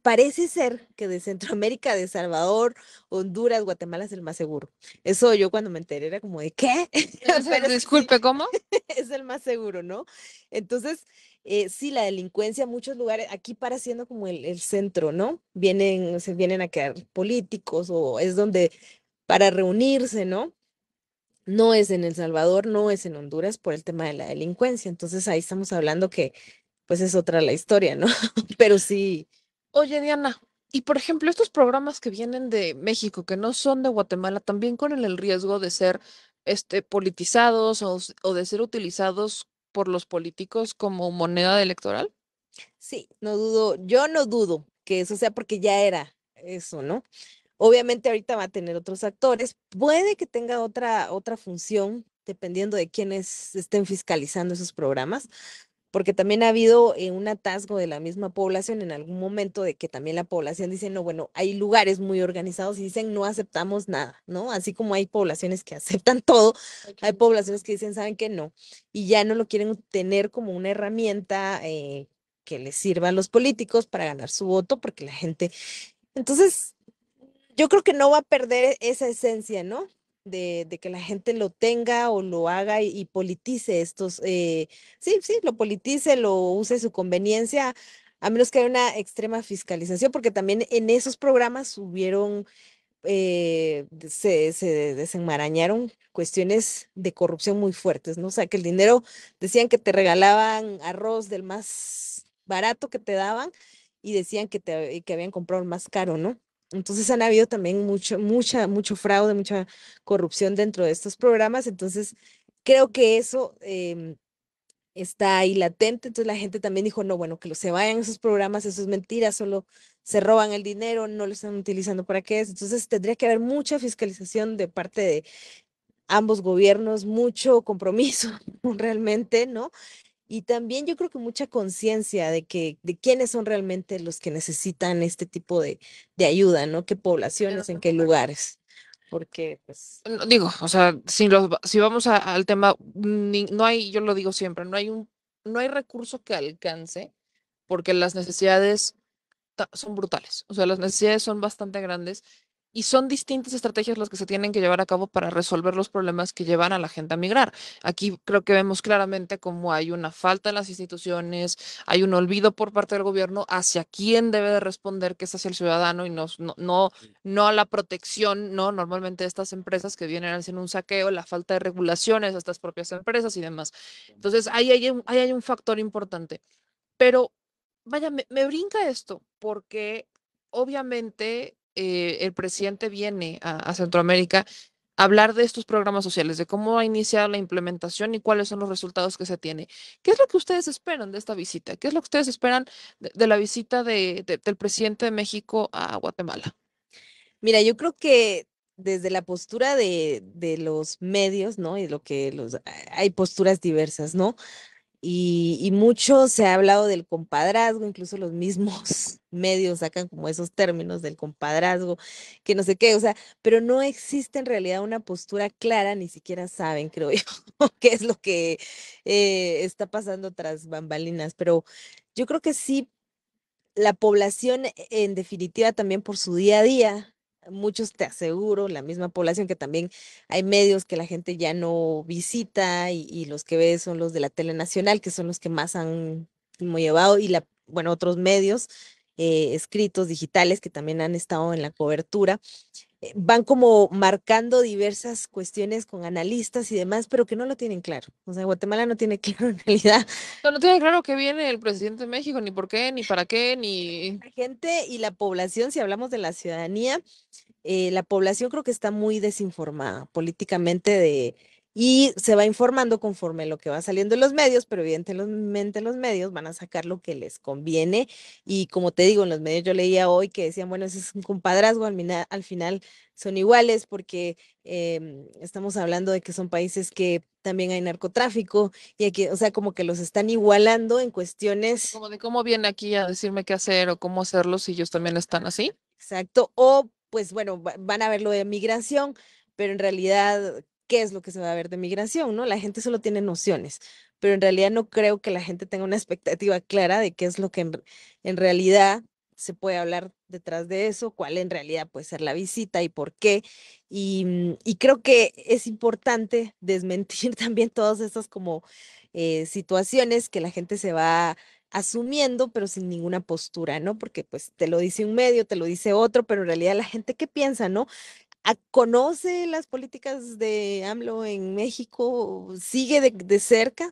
parece ser que de Centroamérica, de Salvador, Honduras, Guatemala es el más seguro. Eso yo cuando me enteré era como de, ¿qué? Disculpe, ¿cómo? Es el más seguro, ¿no? Entonces, eh, sí, la delincuencia en muchos lugares, aquí para siendo como el, centro, ¿no? Vienen, se vienen a quedar políticos o es donde para reunirse, ¿no? No es en El Salvador, no es en Honduras por el tema de la delincuencia. Entonces ahí estamos hablando que pues es otra la historia, ¿no? Pero sí. Oye, Diana, y por ejemplo, estos programas que vienen de México, que no son de Guatemala, también con el riesgo de ser este, politizados o, de ser utilizados por los políticos como moneda electoral? Sí, no dudo, yo no dudo que eso sea porque ya era eso, ¿no? Obviamente ahorita va a tener otros actores, puede que tenga otra, otra función dependiendo de quienes estén fiscalizando esos programas, porque también ha habido eh, un atasgo de la misma población en algún momento de que también la población dice, no, bueno, hay lugares muy organizados y dicen, no aceptamos nada, ¿no? Así como hay poblaciones que aceptan todo, hay poblaciones que dicen, saben que no, y ya no lo quieren tener como una herramienta eh, que les sirva a los políticos para ganar su voto, porque la gente, entonces, yo creo que no va a perder esa esencia, ¿no? de, que la gente lo tenga o lo haga y, politice estos, eh, sí, sí, lo politice, lo use su conveniencia, a menos que haya una extrema fiscalización, porque también en esos programas hubieron, eh, se, desenmarañaron cuestiones de corrupción muy fuertes, ¿no? O sea, que el dinero, decían que te regalaban arroz del más barato que te daban y decían que, te, que habían comprado el más caro, ¿no? Entonces han habido también mucho, mucha, mucho fraude, mucha corrupción dentro de estos programas. Entonces creo que eso em, está ahí latente. Entonces la gente también dijo, no, bueno, que se vayan esos programas, eso es mentira, solo se roban el dinero, no lo están utilizando para qué es. Entonces tendría que haber mucha fiscalización de parte de ambos gobiernos, mucho compromiso realmente, ¿no? y también yo creo que mucha conciencia de que de quiénes son realmente los que necesitan este tipo de, de ayuda, ¿no? ¿Qué poblaciones, en qué lugares? Porque, pues... Digo, o sea, si, los, si vamos al tema, no hay, yo lo digo siempre, no hay, un, no hay recurso que alcance porque las necesidades son brutales, o sea, las necesidades son bastante grandes y son distintas estrategias las que se tienen que llevar a cabo para resolver los problemas que llevan a la gente a migrar. Aquí creo que vemos claramente cómo hay una falta en las instituciones, hay un olvido por parte del gobierno hacia quién debe de responder, que es hacia el ciudadano y no, no, no, a la protección, ¿no? Normalmente estas empresas que vienen haciendo un saqueo, la falta de regulaciones a estas propias empresas y demás. Entonces, ahí hay un, hay un factor importante. Pero, vaya, me, me brinca esto porque obviamente eh, el presidente viene a, a Centroamérica, hablar de estos programas sociales, de cómo ha iniciado la implementación y cuáles son los resultados que se tiene. ¿Qué es lo que ustedes esperan de esta visita? ¿Qué es lo que ustedes esperan de, la visita del presidente de México a Guatemala? Mira, yo creo que desde la postura de, los medios, ¿no? Y lo que los, hay posturas diversas, ¿no? Y, mucho se ha hablado del compadrazgo, incluso los mismos medios sacan como esos términos del compadrazgo, que no sé qué, o sea, pero no existe en realidad una postura clara, ni siquiera saben, creo yo, qué es lo que eh, está pasando tras bambalinas, pero yo creo que sí, la población e, en definitiva también por su día a día muchos te aseguro, la misma población, que también hay medios que la gente ya no visita y, los que ve son los de la tele nacional, que son los que más han llevado, y la, bueno, otros medios eh, escritos, digitales, que también han estado en la cobertura. Eh, van como marcando diversas cuestiones con analistas y demás, pero que no lo tienen claro. O sea, Guatemala no tiene claro en realidad. No, tiene claro qué viene el presidente de México, ni por qué, ni para qué, ni... La gente y la población, si hablamos de la ciudadanía, eh, la población creo que está muy desinformada políticamente de, y se va informando conforme lo que va saliendo en los medios, pero evidentemente los medios van a sacar lo que les conviene y como te digo, en los medios yo leía hoy que decían, bueno, ese es un compadrazgo, al, final son iguales porque em, estamos hablando de que son países que también hay narcotráfico y aquí, o sea, como que los están igualando en cuestiones. Como de cómo viene aquí a decirme qué hacer o cómo hacerlo si ellos también están así. Exacto, o pues bueno, van a ver lo de migración, pero en realidad qué es lo que se va a ver de migración, ¿no? La gente solo tiene nociones, pero en realidad no creo que la gente tenga una expectativa clara de qué es lo que en, realidad se puede hablar detrás de eso, cuál en realidad puede ser la visita y por qué. Y, mm, creo que es importante desmentir también todas estas como eh, situaciones que la gente se va asumiendo, pero sin ninguna postura, ¿no? Porque pues te lo dice un medio, te lo dice otro, pero en realidad la gente qué piensa, ¿no? ¿Conoce las políticas de AMLO en México? ¿Sigue de, cerca?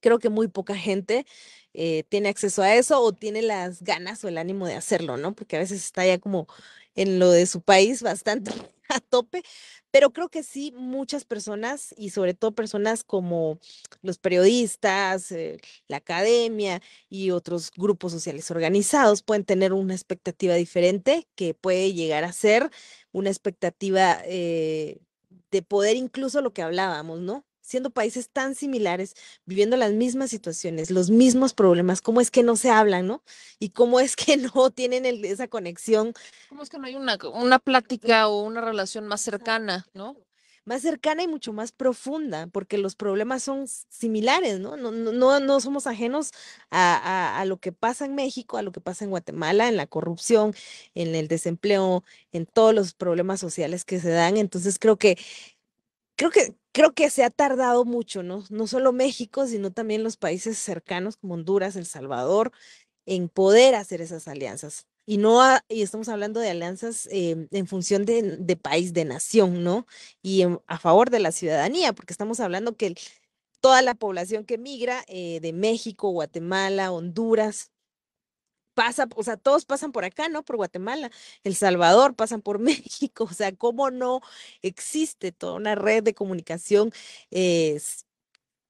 Creo que muy poca gente eh, tiene acceso a eso o tiene las ganas o el ánimo de hacerlo, ¿no? Porque a veces está ya como en lo de su país bastante a tope, pero creo que sí, muchas personas y sobre todo personas como los periodistas, eh, la academia y otros grupos sociales organizados pueden tener una expectativa diferente que puede llegar a ser una expectativa eh, de poder incluso lo que hablábamos, ¿no? siendo países tan similares, viviendo las mismas situaciones, los mismos problemas, cómo es que no se hablan, ¿no? Y cómo es que no tienen esa conexión. ¿Cómo es que no hay una, plática o una relación más cercana, ¿no? más cercana y mucho más profunda, porque los problemas son similares, ¿no? No, no, no somos ajenos a, lo que pasa en México, a lo que pasa en Guatemala, en la corrupción, en el desempleo, en todos los problemas sociales que se dan. Entonces creo que creo que, creo que se ha tardado mucho, ¿no? No solo México, sino también los países cercanos como Honduras, El Salvador, en poder hacer esas alianzas. Y no, y estamos hablando de alianzas em, en función de, país, de nación, ¿no? Y a favor de la ciudadanía, porque estamos hablando que toda la población que migra eh, de México, Guatemala, Honduras, pasa, o sea, todos pasan por acá, ¿no? Por Guatemala, El Salvador, pasan por México, o sea, ¿cómo no existe toda una red de comunicación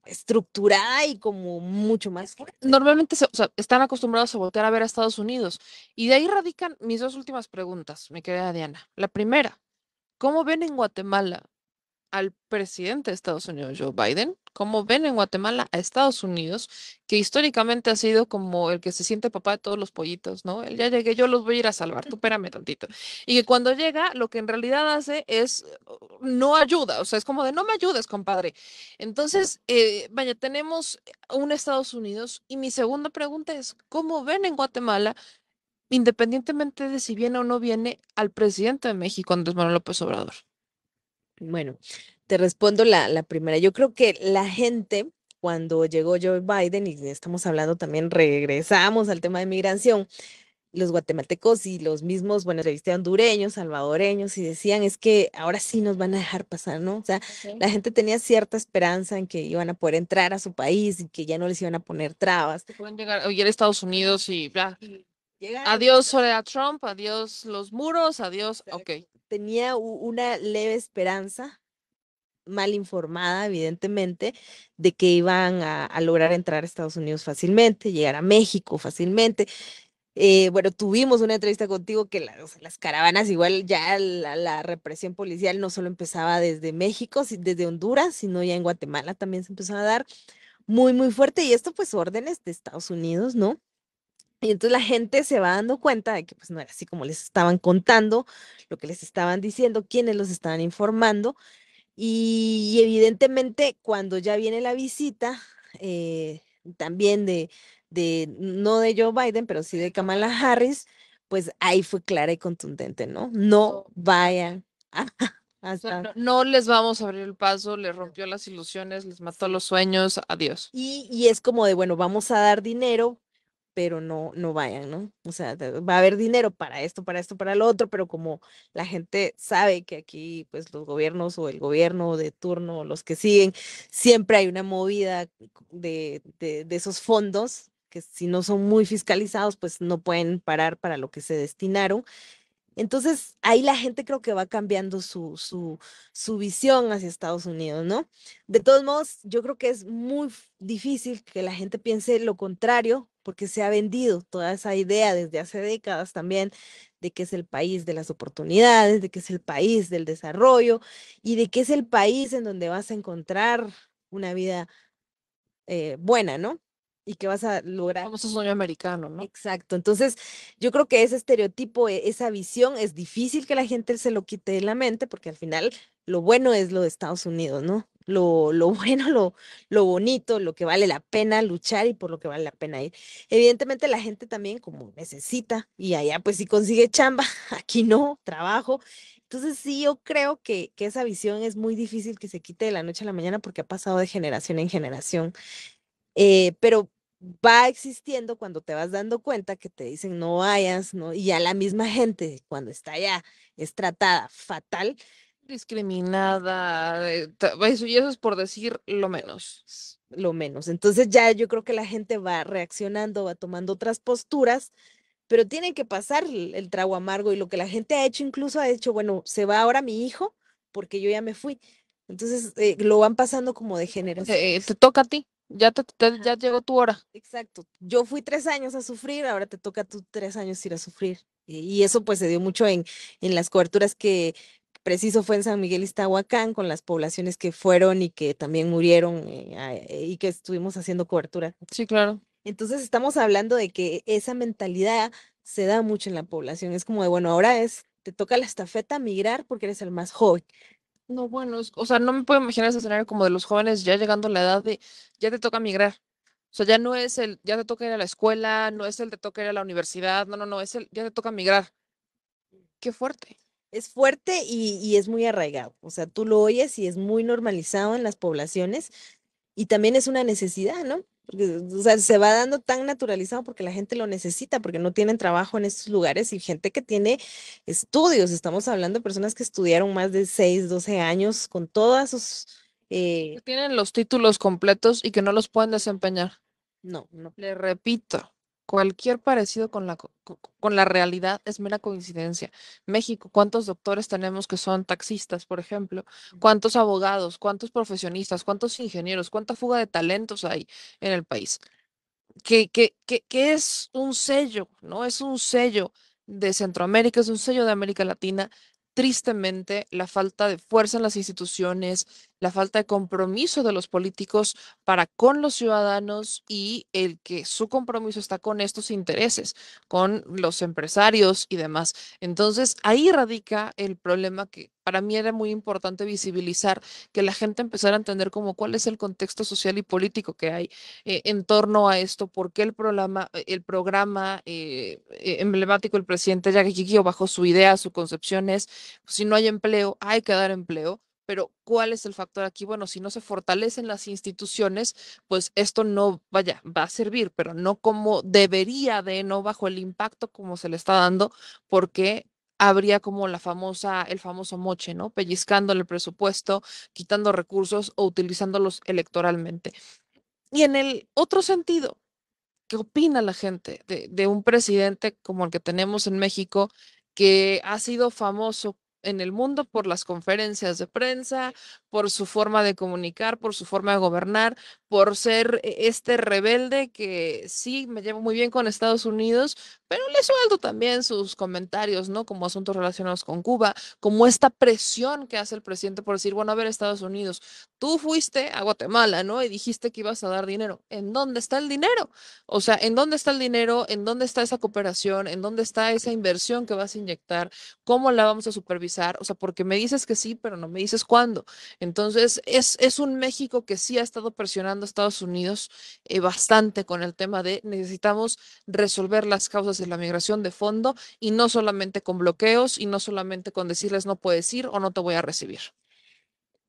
estructurada y como mucho más Normalmente o sea, están acostumbrados a voltear a ver a Estados Unidos y de ahí radican mis dos últimas preguntas, me queda Diana. La primera, ¿cómo ven en Guatemala al presidente de Estados Unidos, Joe Biden, cómo ven en Guatemala a Estados Unidos, que históricamente ha sido como el que se siente papá de todos los pollitos, ¿no? Él ya llegué, yo los voy a ir a salvar, tú espérame tantito. Y que cuando llega, lo que en realidad hace es uh, no ayuda, o sea, es como de no me ayudes, compadre. Entonces, eh, vaya, tenemos un Estados Unidos y mi segunda pregunta es, ¿cómo ven en Guatemala? independientemente de si viene o no viene al presidente de México, Andrés Manuel López Obrador. Bueno, te respondo la, la primera. Yo creo que la gente, cuando llegó Joe Biden, y estamos hablando también, regresamos al tema de migración, los guatemaltecos y los mismos, bueno, entrevisté hondureños, salvadoreños, y decían, es que ahora sí nos van a dejar pasar, ¿no? O sea, la gente tenía cierta esperanza en que iban a poder entrar a su país y que ya no les iban a poner trabas. pueden llegar, oye, a Estados Unidos y bla. Adiós Soledad Trump, adiós los muros, adiós, ok. Tenía una leve esperanza, mal informada evidentemente, de que iban a, lograr entrar a Estados Unidos fácilmente, llegar a México fácilmente. Eh, bueno, tuvimos una entrevista contigo que las caravanas, igual ya la, la, represión policial no solo empezaba desde México, desde Honduras, sino ya en Guatemala también se empezó a dar muy, muy fuerte. Y esto pues órdenes de Estados Unidos, ¿no? Y entonces la gente se va dando cuenta de que pues no era así como les estaban contando, lo que les estaban diciendo, quiénes los estaban informando. Y, evidentemente cuando ya viene la visita, eh, también de, de, no de Joe Biden, pero sí de Kamala Harris, pues ahí fue clara y contundente, ¿no? No vayan No, les vamos a abrir el paso, les rompió las ilusiones, les mató los sueños, adiós. Y, y, es como de, bueno, vamos a dar dinero pero no, no vayan, ¿no? O sea, va a haber dinero para esto, para esto, para lo otro, pero como la gente sabe que aquí, pues los gobiernos o el gobierno de turno, o los que siguen, siempre hay una movida de, de, de esos fondos que si no son muy fiscalizados, pues no pueden parar para lo que se destinaron. Entonces, ahí la gente creo que va cambiando su, su, su, visión hacia Estados Unidos, ¿no? De todos modos, yo creo que es muy difícil que la gente piense lo contrario porque se ha vendido toda esa idea desde hace décadas también de que es el país de las oportunidades, de que es el país del desarrollo y de que es el país en donde vas a encontrar una vida eh, buena, ¿no? Y que vas a lograr. Como sueño americano, ¿no? Exacto. Entonces, yo creo que ese estereotipo, e, esa visión, es difícil que la gente se lo quite de la mente, porque al final lo bueno es lo de Estados Unidos, ¿no? Lo, lo bueno, lo, lo bonito, lo que vale la pena luchar y por lo que vale la pena ir. Evidentemente la gente también como necesita y allá pues si consigue chamba, aquí no, trabajo. Entonces sí, yo creo que, esa visión es muy difícil que se quite de la noche a la mañana porque ha pasado de generación en generación. Eh, pero va existiendo cuando te vas dando cuenta que te dicen no vayas, ¿no? Y ya la misma gente cuando está allá es tratada fatal, discriminada, eh, eso, y eso es por decir lo menos. Lo menos. Entonces ya yo creo que la gente va reaccionando, va tomando otras posturas, pero tiene que pasar el, trago amargo y lo que la gente ha hecho, incluso ha hecho, bueno, se va ahora mi hijo porque yo ya me fui. Entonces eh, lo van pasando como de género eh, te toca a ti, ya, ya llegó tu hora. Exacto. Yo fui tres años a sufrir, ahora te toca a tú tres años ir a sufrir. Y eso pues se dio mucho en, en las coberturas que preciso fue en San Miguel Iztahuacán, con las poblaciones que fueron y que también murieron eh, eh, y que estuvimos haciendo cobertura. Sí, claro. Entonces estamos hablando de que esa mentalidad se da mucho en la población. Es como de, bueno, ahora es, te toca la estafeta migrar porque eres el más joven. No, bueno, o sea, no me puedo imaginar ese escenario como de los jóvenes ya llegando a la edad de, ya te toca migrar. O sea, ya no es el, ya te toca ir a la escuela, no es el, te toca ir a la universidad, no, no, no, es el, ya te toca migrar. Mm. Qué fuerte es fuerte y, es muy arraigado. O sea, tú lo oyes y es muy normalizado en las poblaciones y también es una necesidad, ¿no? o sea, se va dando tan naturalizado porque la gente lo necesita, porque no tienen trabajo en estos lugares y gente que tiene estudios. Estamos hablando de personas que estudiaron más de 6, 12 años con todas sus... Eh tienen los títulos completos y que no los pueden desempeñar. No, no. Le repito, Cualquier parecido con la, con la realidad es mera coincidencia. México, ¿cuántos doctores tenemos que son taxistas, por ejemplo? ¿Cuántos abogados, cuántos profesionistas, cuántos ingenieros, cuánta fuga de talentos hay en el país? Que, que es un sello, ¿no? Es un sello de Centroamérica, es un sello de América Latina, tristemente la falta de fuerza en las instituciones, la falta de compromiso de los políticos para con los ciudadanos y el que su compromiso está con estos intereses, con los empresarios y demás. Entonces, ahí radica el problema que para mí era muy importante visibilizar, que la gente empezara a entender como cuál es el contexto social y político que hay eh, en torno a esto, porque el programa, eh, el programa eh, emblemático del presidente Yaguiquillo bajo su idea, su concepción es, si no hay empleo, hay que dar empleo pero ¿cuál es el factor aquí? Bueno, si no se fortalecen las instituciones, pues esto no, vaya, va a servir, pero no como debería de, no bajo el impacto como se le está dando, porque habría como la famosa, el famoso moche, ¿no? Pellizcando el presupuesto, quitando recursos o utilizándolos electoralmente. Y en el otro sentido, ¿qué opina la gente de, de un presidente como el que tenemos en México, que ha sido famoso en el mundo por las conferencias de prensa, por su forma de comunicar, por su forma de gobernar, por ser e-, este rebelde que sí me llevo muy bien con Estados Unidos, pero le suelto también sus comentarios, ¿no? Como asuntos relacionados con Cuba, como esta presión que hace el presidente por decir, bueno, a ver, Estados Unidos, tú fuiste a Guatemala, ¿no? Y dijiste que ibas a dar dinero. ¿En dónde está el dinero? O sea, ¿en dónde está el dinero? ¿En dónde está esa cooperación? ¿En dónde está esa inversión que vas a inyectar? ¿Cómo la vamos a supervisar? O sea, porque me dices que sí, pero no me dices cuándo. Entonces, es, es un México que sí ha estado presionando Estados Unidos eh, bastante con el tema de necesitamos resolver las causas de la migración de fondo y no solamente con bloqueos y no solamente con decirles no puedes ir o no te voy a recibir.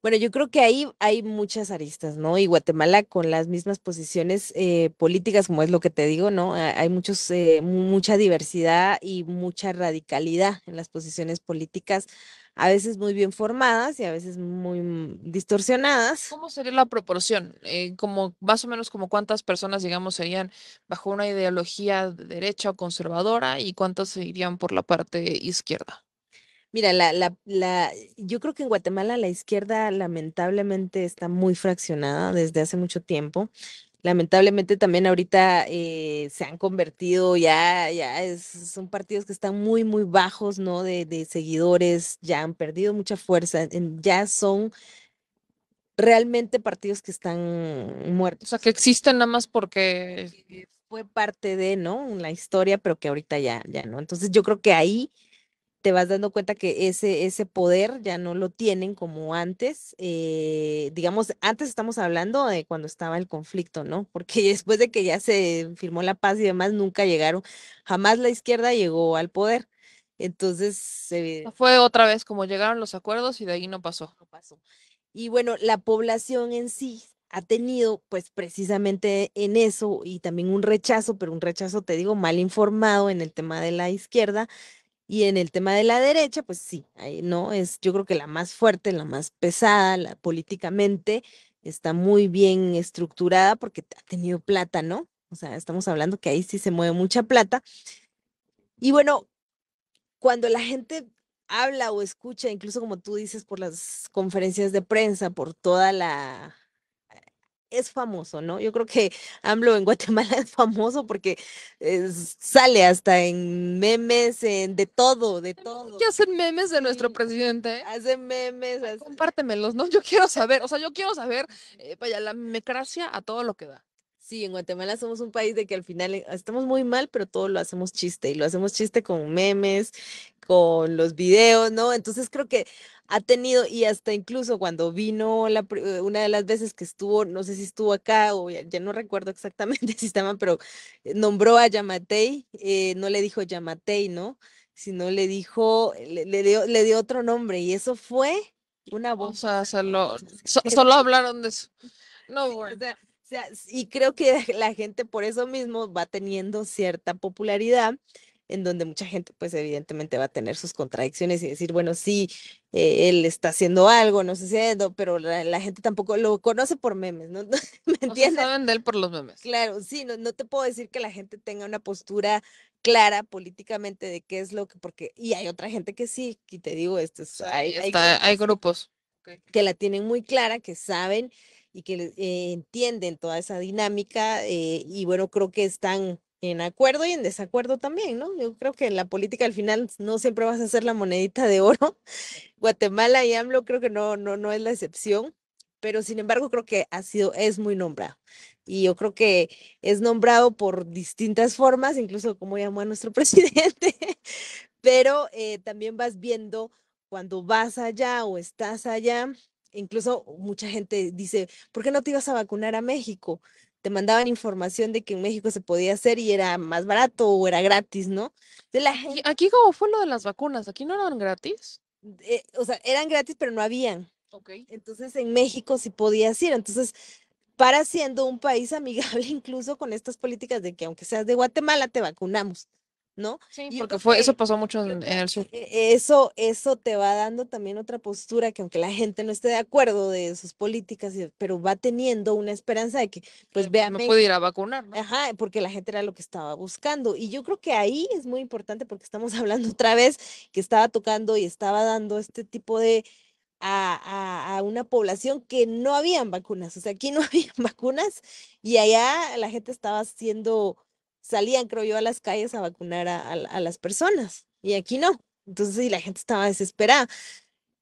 Bueno, yo creo que ahí hay muchas aristas, ¿no? Y Guatemala con las mismas posiciones eh, políticas, como es lo que te digo, ¿no? Hay muchos, eh, mucha diversidad y mucha radicalidad en las posiciones políticas a veces muy bien formadas y a veces muy mm, distorsionadas. ¿Cómo sería la proporción? Eh, como más o menos como cuántas personas, digamos, serían bajo una ideología derecha o conservadora y cuántas irían por la parte izquierda. Mira, la, la, la, yo creo que en Guatemala la izquierda lamentablemente está muy fraccionada desde hace mucho tiempo lamentablemente también ahorita eh, se han convertido ya, ya son partidos que están muy, muy bajos, ¿no? De, seguidores, ya han perdido mucha fuerza, ya son realmente partidos que están muertos. O sea, que existen nada más porque... Fue parte de, ¿no? La historia, pero que ahorita ya, ya, ¿no? Entonces yo creo que ahí te vas dando cuenta que ese, ese poder ya no lo tienen como antes. Eh, digamos, antes estamos hablando de cuando estaba el conflicto, ¿no? Porque después de que ya se firmó la paz y demás, nunca llegaron, jamás la izquierda llegó al poder. Entonces... se... Fue otra vez como llegaron los acuerdos y de ahí no pasó. No pasó. Y bueno, la población en sí ha tenido pues precisamente en eso y también un rechazo, pero un rechazo, te digo, mal informado en el tema de la izquierda, y en el tema de la derecha, pues sí, ahí no es, yo creo que la más fuerte, la más pesada, la políticamente está muy bien estructurada porque ha tenido plata, ¿no? O sea, estamos hablando que ahí sí se mueve mucha plata. Y bueno, cuando la gente habla o escucha, incluso como tú dices, por las conferencias de prensa, por toda la es famoso, ¿no? Yo creo que AMLO en Guatemala es famoso porque sale hasta en memes, en de todo, de todo. ¿Qué hacen memes de nuestro presidente? Hacen memes. Compártemelos, ¿no? Yo quiero saber, o sea, yo quiero saber, eh, vaya, la mecracia a todo lo que da. Sí, en Guatemala somos un país de que al final eh, estamos muy mal, pero todo lo hacemos chiste y lo hacemos chiste con memes, con los videos, ¿no? Entonces creo que ha tenido, y hasta incluso cuando vino la, eh, una de las veces que estuvo, no sé si estuvo acá o ya, no recuerdo exactamente si estaban, pero eh, nombró a Yamatei, eh, no le dijo Yamatei, ¿no? Sino le dijo, le, dio, le dio otro nombre y eso fue una voz. O sea, solo, solo hablaron de eso. No, bueno. o sea, y creo que la gente por eso mismo va teniendo cierta popularidad en donde mucha gente pues evidentemente va a tener sus contradicciones y decir, bueno, sí, eh, él está haciendo algo, no sé si pero la, gente tampoco lo conoce por memes, ¿no? ¿Me entiendes? saben de él por los memes. Claro, sí, no, no te puedo decir que la gente tenga una postura clara políticamente de qué es lo que, porque, y hay otra gente que sí, y te digo, esto hay, hay, grupos que la tienen muy clara, que saben y que eh, entienden toda esa dinámica, eh, y bueno, creo que están en acuerdo y en desacuerdo también, ¿no? Yo creo que en la política al final no siempre vas a ser la monedita de oro. Guatemala y AMLO creo que no, no, no es la excepción, pero sin embargo creo que ha sido, es muy nombrado. Y yo creo que es nombrado por distintas formas, incluso como llamó a nuestro presidente, pero eh, también vas viendo cuando vas allá o estás allá, incluso mucha gente dice, ¿por qué no te ibas a vacunar a México? te mandaban información de que en México se podía hacer y era más barato o era gratis, ¿no? De la Aquí como fue lo de las vacunas, aquí no eran gratis. Eh, o sea, eran gratis, pero no habían. Entonces en México sí podías ir. Entonces, para siendo un país amigable incluso con estas políticas de que aunque seas de Guatemala, te vacunamos. ¿no? Sí, porque fue, eso pasó mucho en, el sur. E, e, eso, eso te va dando también otra postura que aunque la gente no esté de acuerdo de sus políticas, pero va teniendo una esperanza de que, pues vean. No puede ir a vacunar, ¿no? Ajá, porque la gente era lo que estaba buscando. Y yo creo que ahí es muy importante porque estamos hablando otra vez que estaba tocando y estaba dando este tipo de a, a, una población que no habían vacunas. O sea, aquí no había vacunas y allá la gente estaba siendo salían, creo yo, a las calles a vacunar a, las personas y aquí no. Entonces, la gente estaba desesperada.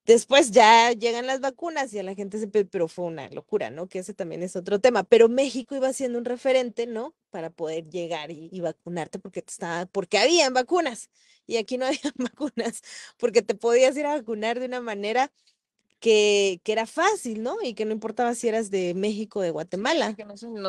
Después ya llegan las vacunas y a la gente se... Pero fue una locura, ¿no? Que ese también es otro tema. Pero México iba siendo un referente, ¿no? Para poder llegar y, vacunarte porque, estaba, porque habían vacunas. Y aquí no había vacunas porque te podías ir a vacunar de una manera que, era fácil, ¿no? Y que no importaba si eras de México o de Guatemala.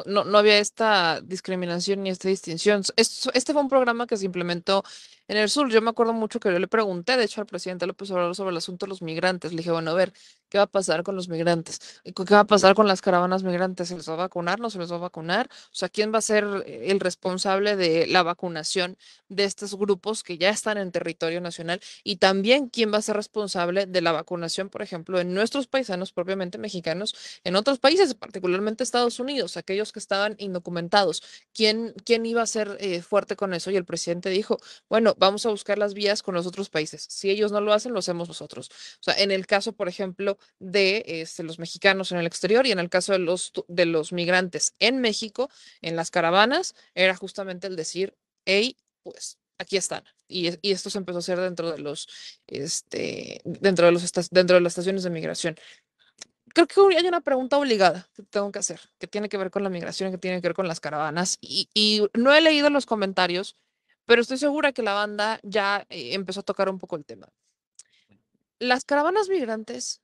No, no, había esta discriminación ni esta distinción. este fue un programa que se implementó en el sur. Yo me acuerdo mucho que yo le pregunté, de hecho, al presidente López Obrador sobre el asunto de los migrantes. Le dije, bueno, a ver, ¿qué va a pasar con los migrantes? ¿Qué va a pasar con las caravanas migrantes? ¿Se les va a vacunar? ¿No se les va a vacunar? O sea, ¿quién va a ser eh, el responsable de la vacunación de estos grupos que ya están en territorio nacional? Y también, ¿quién va a ser responsable de la vacunación, por ejemplo, en nuestros paisanos propiamente mexicanos, en otros países, particularmente Estados Unidos, aquellos que estaban indocumentados? ¿Quién, quién iba a ser eh, fuerte con eso? Y el presidente dijo, bueno, vamos a buscar las vías con los otros países. Si ellos no lo hacen, lo hacemos nosotros. O sea, en el caso, por ejemplo, de este, los mexicanos en el exterior y en el caso de los, de los migrantes en México, en las caravanas, era justamente el decir, hey, pues aquí están. Y, esto se empezó a hacer dentro de los, este, dentro de los, dentro de las estaciones de migración. Creo que hay una pregunta obligada que tengo que hacer, que tiene que ver con la migración, que tiene que ver con las caravanas. Y, y no he leído los comentarios, pero estoy segura que la banda ya eh, empezó a tocar un poco el tema. Las caravanas migrantes,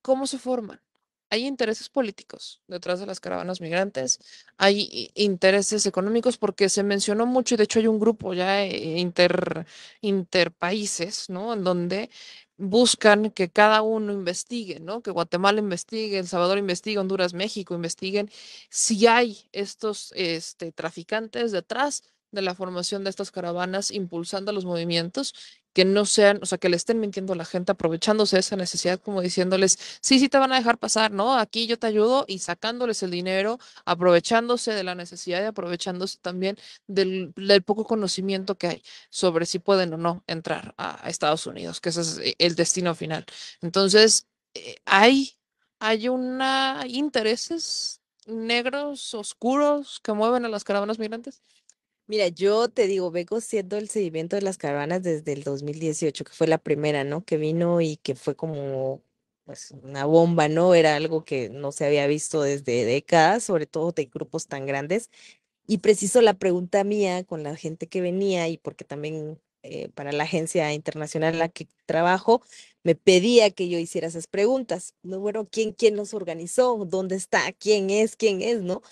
¿cómo se forman? Hay intereses políticos detrás de las caravanas migrantes, hay intereses económicos porque se mencionó mucho y de hecho hay un grupo ya eh, inter, interpaíses, ¿no? En donde buscan que cada uno investigue, ¿no? Que Guatemala investigue, El Salvador investigue, Honduras, México investiguen si hay estos este, traficantes detrás de la formación de estas caravanas, impulsando los movimientos, que no sean, o sea, que le estén mintiendo a la gente, aprovechándose de esa necesidad, como diciéndoles, sí, sí te van a dejar pasar, ¿no? Aquí yo te ayudo y sacándoles el dinero, aprovechándose de la necesidad y aprovechándose también del, poco conocimiento que hay sobre si pueden o no entrar a, Estados Unidos, que ese es eh, el destino final. Entonces, eh, hay, hay una intereses negros, oscuros, que mueven a las caravanas migrantes. Mira, yo te digo, vengo siendo el seguimiento de las caravanas desde el 2018, que fue la primera, ¿no? Que vino y que fue como pues una bomba, ¿no? Era algo que no se había visto desde décadas, sobre todo de grupos tan grandes. Y preciso la pregunta mía con la gente que venía y porque también eh, para la agencia internacional en la que trabajo, me pedía que yo hiciera esas preguntas. bueno, ¿quién, quién nos organizó? ¿Dónde está? ¿Quién es? ¿Quién es? ¿No?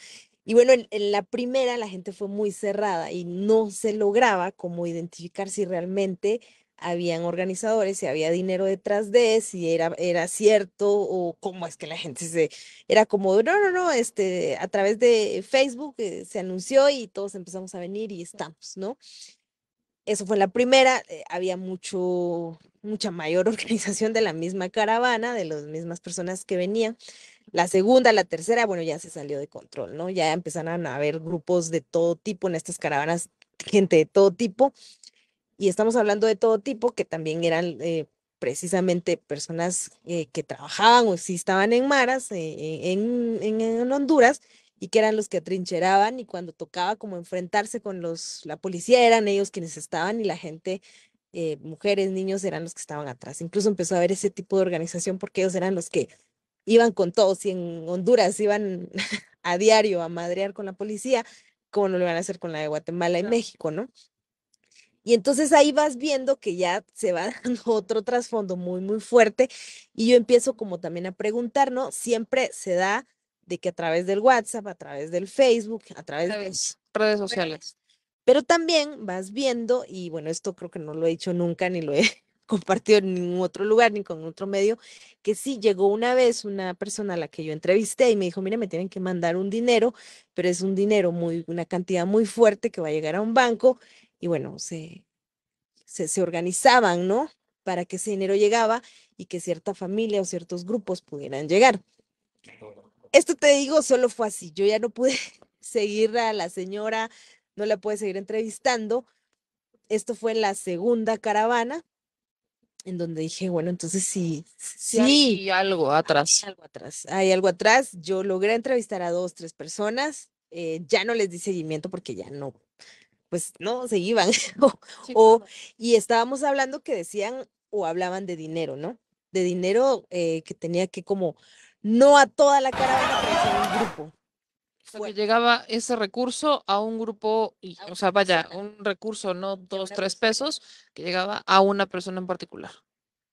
Y bueno, en, la primera la gente fue muy cerrada y no se lograba como identificar si realmente habían organizadores, si había dinero detrás de, si era, era cierto o cómo es que la gente se, era como, no, no, no, este, a través de Facebook eh, se anunció y todos empezamos a venir y estamos, ¿no? Eso fue la primera, eh, había mucho, mucha mayor organización de la misma caravana, de las mismas personas que venían la segunda, la tercera, bueno, ya se salió de control, ¿no? Ya empezaron a haber grupos de todo tipo en estas caravanas, gente de todo tipo, y estamos hablando de todo tipo, que también eran eh, precisamente personas eh, que trabajaban o si estaban en maras, eh, en, en, Honduras, y que eran los que atrincheraban, y cuando tocaba como enfrentarse con los, la policía, eran ellos quienes estaban, y la gente mujeres, niños eran los que estaban atrás. Incluso empezó a haber ese tipo de organización porque ellos eran los que iban con todos, y en Honduras iban a diario a madrear con la policía, como no lo iban a hacer con la de Guatemala y México, no? Y entonces ahí vas viendo que ya se va dando otro trasfondo muy, muy fuerte. Y yo empiezo como también a preguntar, ¿no? Siempre se da de que a través del WhatsApp, a través del Facebook, a través de de redes sociales. Pero también vas viendo, y bueno, esto creo que no lo he dicho nunca, ni lo he compartió en ningún otro lugar ni con otro medio, que sí llegó una vez una persona a la que yo entrevisté y me dijo, mira, me tienen que mandar un dinero, pero es un dinero muy, una cantidad muy fuerte que va a llegar a un banco y bueno, se, se, se organizaban, ¿no? Para que ese dinero llegaba y que cierta familia o ciertos grupos pudieran llegar. Esto te digo, solo fue así. Yo ya no pude seguir a la señora, no la pude seguir entrevistando. Esto fue en la segunda caravana, en donde dije, bueno, entonces sí, sí, hay algo atrás. Hay algo atrás, hay algo atrás. Yo logré entrevistar a dos, tres personas, eh, ya no les di seguimiento porque ya no, pues no, se iban. o, y estábamos hablando que decían o hablaban de dinero, ¿no? De dinero eh, que tenía que como, no a toda la cara, de un grupo que llegaba ese recurso a un grupo, y, o sea, vaya, un recurso, no dos, tres pesos, que llegaba a una persona en particular.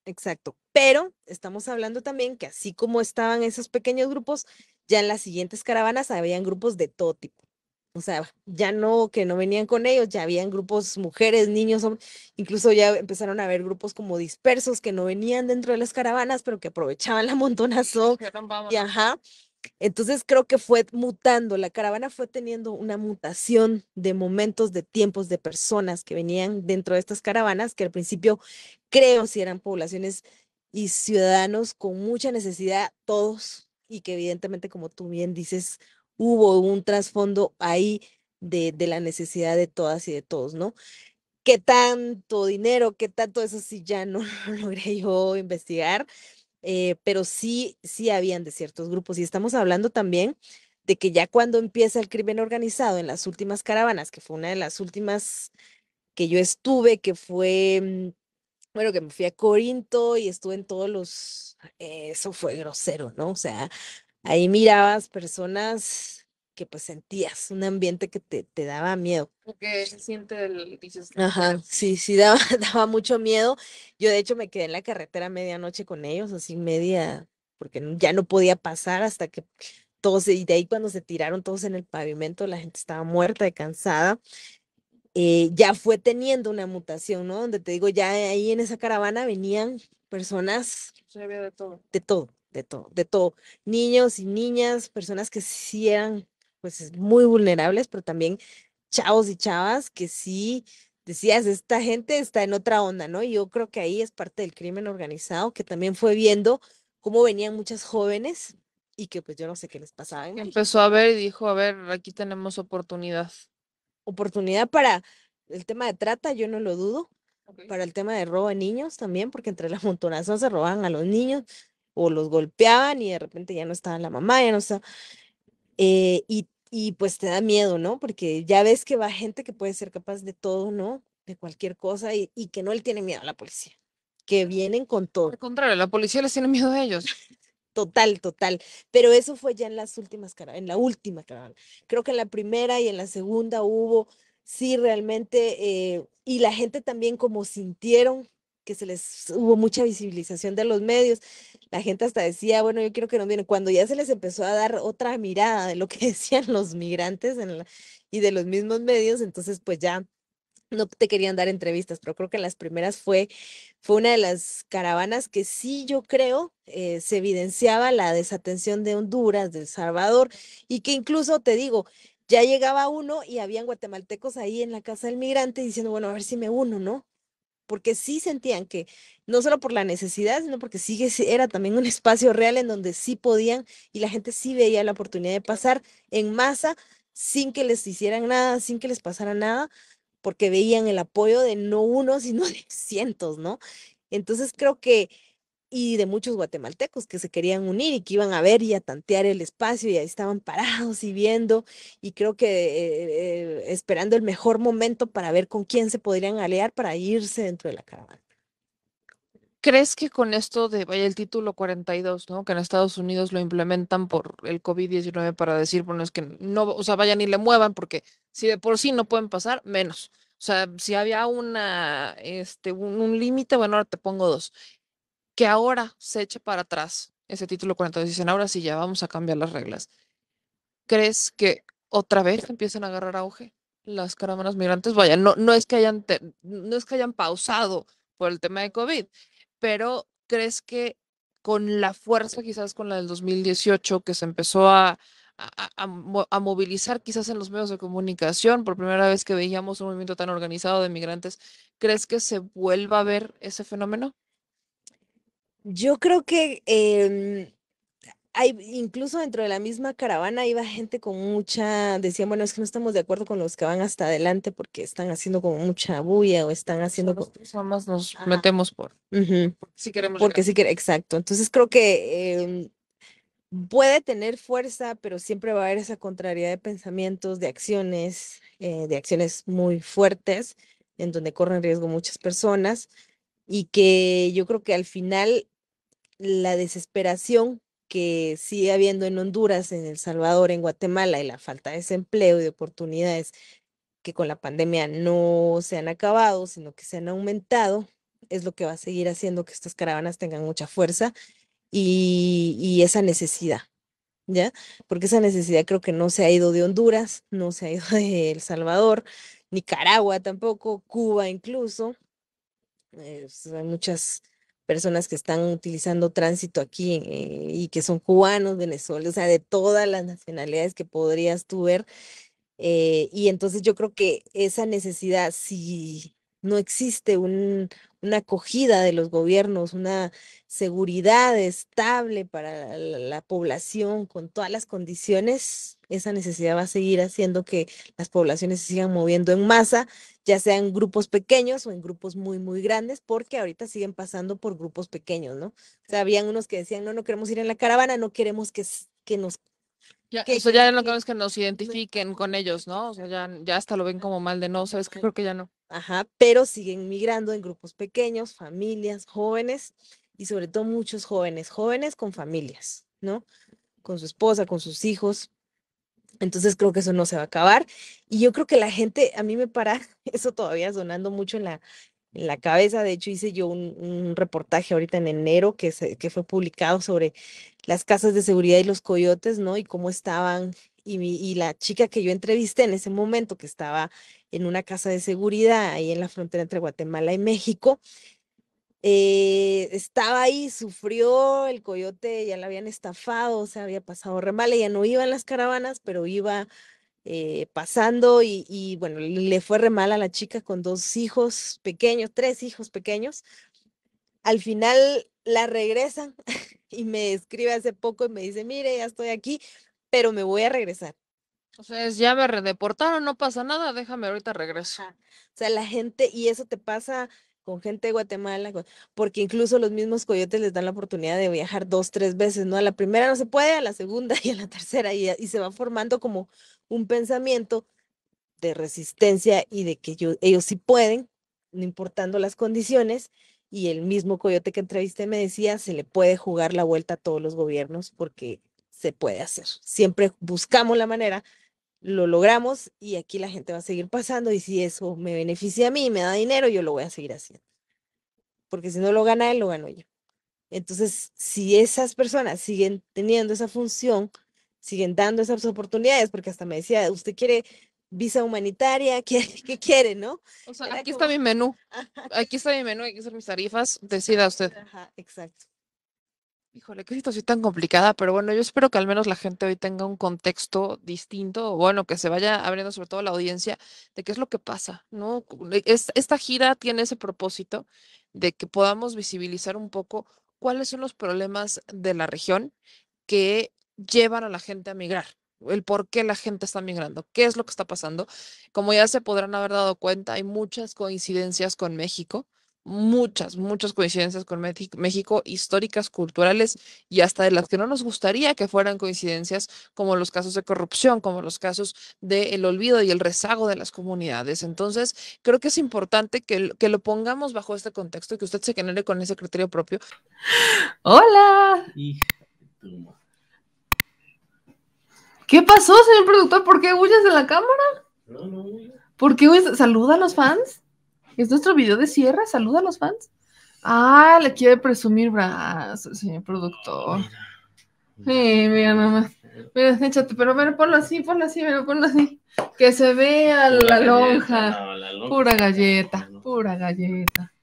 Exacto. Pero estamos hablando también que así como estaban esos pequeños grupos, ya en las siguientes caravanas había grupos de todo tipo. O sea, ya no que no venían con ellos, ya habían grupos mujeres, niños, incluso ya empezaron a haber grupos como dispersos que no venían dentro de las caravanas, pero que aprovechaban la montonazo Y ajá, entonces creo que fue mutando, la caravana fue teniendo una mutación de momentos, de tiempos, de personas que venían dentro de estas caravanas, que al principio creo si eran poblaciones y ciudadanos con mucha necesidad, todos, y que evidentemente, como tú bien dices, hubo un trasfondo ahí de, la necesidad de todas y de todos, ¿no? ¿Qué tanto dinero, qué tanto eso sí ya no lo logré yo investigar? Eh, pero sí, sí habían de ciertos grupos. Y estamos hablando también de que ya cuando empieza el crimen organizado en las últimas caravanas, que fue una de las últimas que yo estuve, que fue, mm, bueno, que me fui a Corinto y estuve en todos los, eh, eso fue grosero, ¿no? O sea, ahí mirabas personas que pues sentías, un ambiente que te, daba miedo. Porque se siente el, Ajá, sí, sí, daba, mucho miedo. Yo de hecho me quedé en la carretera medianoche con ellos, así media, porque ya no podía pasar hasta que todos, y de ahí cuando se tiraron todos en el pavimento, la gente estaba muerta de cansada. Eh, ya fue teniendo una mutación, ¿no? Donde te digo, ya ahí en esa caravana venían personas. Se había de todo. De todo, de todo, de todo. Niños y niñas, personas que sí eran pues muy vulnerables, pero también chavos y chavas que sí decías, esta gente está en otra onda, ¿no? Yo creo que ahí es parte del crimen organizado, que también fue viendo cómo venían muchas jóvenes y que pues yo no sé qué les pasaba. Empezó a ver y dijo, a ver, aquí tenemos oportunidad. Oportunidad para el tema de trata, yo no lo dudo. Para el tema de robo de niños también, porque entre la montonazón se robaban a los niños o los golpeaban y de repente ya no estaba la mamá, ya no estaba. Eh, y y pues te da miedo, ¿no? Porque ya ves que va gente que puede ser capaz de todo, ¿no? De cualquier cosa y, que no le tiene miedo a la policía, que vienen con todo. Al contrario, la policía les tiene miedo a ellos. Total, total. Pero eso fue ya en las últimas caras en la última caravana. Creo que en la primera y en la segunda hubo, sí, realmente, eh, y la gente también como sintieron que se les hubo mucha visibilización de los medios. La gente hasta decía, bueno, yo quiero que no vienen. Cuando ya se les empezó a dar otra mirada de lo que decían los migrantes y de los mismos medios, entonces pues ya no te querían dar entrevistas, pero creo que las primeras fue, fue una de las caravanas que sí yo creo eh, se evidenciaba la desatención de Honduras, del Salvador, y que incluso te digo, ya llegaba uno y habían guatemaltecos ahí en la casa del migrante diciendo, bueno, a ver si me uno, ¿no? porque sí sentían que no solo por la necesidad, sino porque sí era también un espacio real en donde sí podían y la gente sí veía la oportunidad de pasar en masa sin que les hicieran nada, sin que les pasara nada, porque veían el apoyo de no uno, sino de cientos, ¿no? Entonces creo que y de muchos guatemaltecos que se querían unir y que iban a ver y a tantear el espacio y ahí estaban parados y viendo y creo que eh, eh, esperando el mejor momento para ver con quién se podrían aliar para irse dentro de la caravana. ¿Crees que con esto de, vaya, el título 42, ¿no? Que en Estados Unidos lo implementan por el COVID-19 para decir, bueno, es que no, o sea, vayan y le muevan porque si de por sí no pueden pasar, menos. O sea, si había una, este, un límite, bueno, ahora te pongo dos que ahora se eche para atrás ese título 42 dicen, ahora sí, ya vamos a cambiar las reglas. ¿Crees que otra vez empiecen a agarrar auge las caravanas migrantes? Vaya, no, no, es que hayan no es que hayan pausado por el tema de COVID, pero ¿crees que con la fuerza quizás con la del 2018 que se empezó a, a, movilizar quizás en los medios de comunicación, por primera vez que veíamos un movimiento tan organizado de migrantes, ¿crees que se vuelva a ver ese fenómeno? Yo creo que em, hay, incluso dentro de la misma caravana iba gente con mucha, decían, bueno, es que no estamos de acuerdo con los que van hasta adelante porque están haciendo como mucha bulla o están haciendo... Nosotros con... nos metemos por... si queremos... Porque exacto. Entonces creo que em, puede tener fuerza, pero siempre va a haber esa contrariedad de pensamientos, de acciones, eh, de acciones muy fuertes, en donde corren riesgo muchas personas y que yo creo que al final la desesperación que sigue habiendo en Honduras, en El Salvador, en Guatemala, y la falta de desempleo y de oportunidades que con la pandemia no se han acabado, sino que se han aumentado, es lo que va a seguir haciendo que estas caravanas tengan mucha fuerza y, esa necesidad, ¿ya? Porque esa necesidad creo que no se ha ido de Honduras, no se ha ido de El Salvador, Nicaragua tampoco, Cuba incluso. Eh, pues, hay muchas personas que están utilizando tránsito aquí eh, y que son cubanos, venezolanos, o sea, de todas las nacionalidades que podrías tú ver. Eh, y entonces yo creo que esa necesidad, si no existe una acogida de los gobiernos, una seguridad estable para la, población con todas las condiciones, esa necesidad va a seguir haciendo que las poblaciones se sigan moviendo en masa, ya sea en grupos pequeños o en grupos muy, muy grandes, porque ahorita siguen pasando por grupos pequeños, ¿no? O habían unos que decían, no, no queremos ir en la caravana, no queremos que, que nos ya, eso ya no que, es que nos identifiquen con ellos, ¿no? O sea, ya, ya hasta lo ven como mal de no, ¿sabes qué? Creo que ya no. Ajá, pero siguen migrando en grupos pequeños, familias, jóvenes y sobre todo muchos jóvenes, jóvenes con familias, ¿no? Con su esposa, con sus hijos. Entonces creo que eso no se va a acabar. Y yo creo que la gente, a mí me para eso todavía sonando mucho en la, en la cabeza. De hecho, hice yo un, reportaje ahorita en enero que, que fue publicado sobre las casas de seguridad y los coyotes, ¿no? Y cómo estaban. Y, la chica que yo entrevisté en ese momento, que estaba en una casa de seguridad ahí en la frontera entre Guatemala y México, eh, estaba ahí, sufrió, el coyote ya la habían estafado, o había pasado re mal, ella no iba en las caravanas, pero iba eh, pasando y, bueno, le fue re mal a la chica con dos hijos pequeños, tres hijos pequeños. Al final la regresan y me escribe hace poco y me dice, mire, ya estoy aquí, pero me voy a regresar. O sea, ya me redeportaron, no pasa nada, déjame ahorita regreso. O sea, la gente, y eso te pasa con gente de Guatemala, porque incluso los mismos coyotes les dan la oportunidad de viajar dos, tres veces, ¿no? A la primera no se puede, a la segunda y a la tercera, y, y se va formando como, un pensamiento de resistencia y de que yo, ellos sí pueden, no importando las condiciones. Y el mismo coyote que entrevisté me decía, se le puede jugar la vuelta a todos los gobiernos porque se puede hacer. Siempre buscamos la manera, lo logramos y aquí la gente va a seguir pasando y si eso me beneficia a mí me da dinero, yo lo voy a seguir haciendo. Porque si no lo gana él, lo gano yo. Entonces, si esas personas siguen teniendo esa función siguen dando esas oportunidades, porque hasta me decía, usted quiere visa humanitaria, ¿qué, quiere, no? O sea, aquí está mi menú, aquí está mi menú, que hacer mis tarifas, decida usted. exacto. Híjole, qué situación tan complicada, pero bueno, yo espero que al menos la gente hoy tenga un contexto distinto, o bueno, que se vaya abriendo sobre todo la audiencia de qué es lo que pasa, ¿no? E, esta gira tiene ese propósito de que podamos visibilizar un poco cuáles son los problemas de la región que llevan a la gente a migrar, el por qué la gente está migrando, qué es lo que está pasando. Como ya se podrán haber dado cuenta, hay muchas coincidencias con México, muchas, muchas coincidencias con México, históricas, culturales y hasta de las que no nos gustaría que fueran coincidencias, como los casos de corrupción, como los casos del olvido y el rezago de las comunidades. Entonces, creo que es importante que, que lo pongamos bajo este contexto y que usted se genere con ese criterio propio. Hola. Hija de ¿Qué pasó, señor productor? ¿Por qué huyes de la cámara? No, no, no. ¿Por qué huyes? ¿Saluda a los fans? ¿Es nuestro video de cierre? ¿Saluda a los fans? Ah, le quiere presumir brazos, señor productor. Sí, mira nomás. Mira, échate, pero ponlo así, ponlo así, ponlo así. Que se vea la lonja. Pura galleta, pura galleta.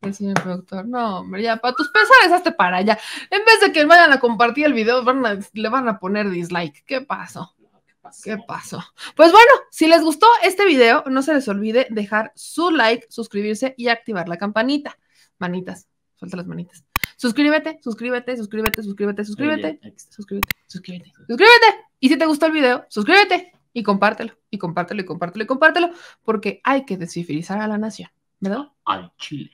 El señor productor, no, hombre, ya, para tus pesares, hazte para allá. En vez de que vayan a compartir el video, le van a poner dislike. ¿Qué pasó? ¿Qué pasó? Pues bueno, si les gustó este video, no se les olvide dejar su like, suscribirse y activar la campanita. Manitas, suelta las manitas. Suscríbete, suscríbete, suscríbete, suscríbete, suscríbete, suscríbete, suscríbete, suscríbete. Y si te gustó el video, suscríbete y compártelo, y compártelo, y compártelo, y compártelo, porque hay que descifrizar a la nación, ¿verdad? Al Chile.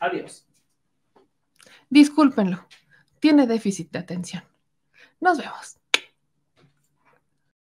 Adiós. Discúlpenlo, tiene déficit de atención. Nos vemos.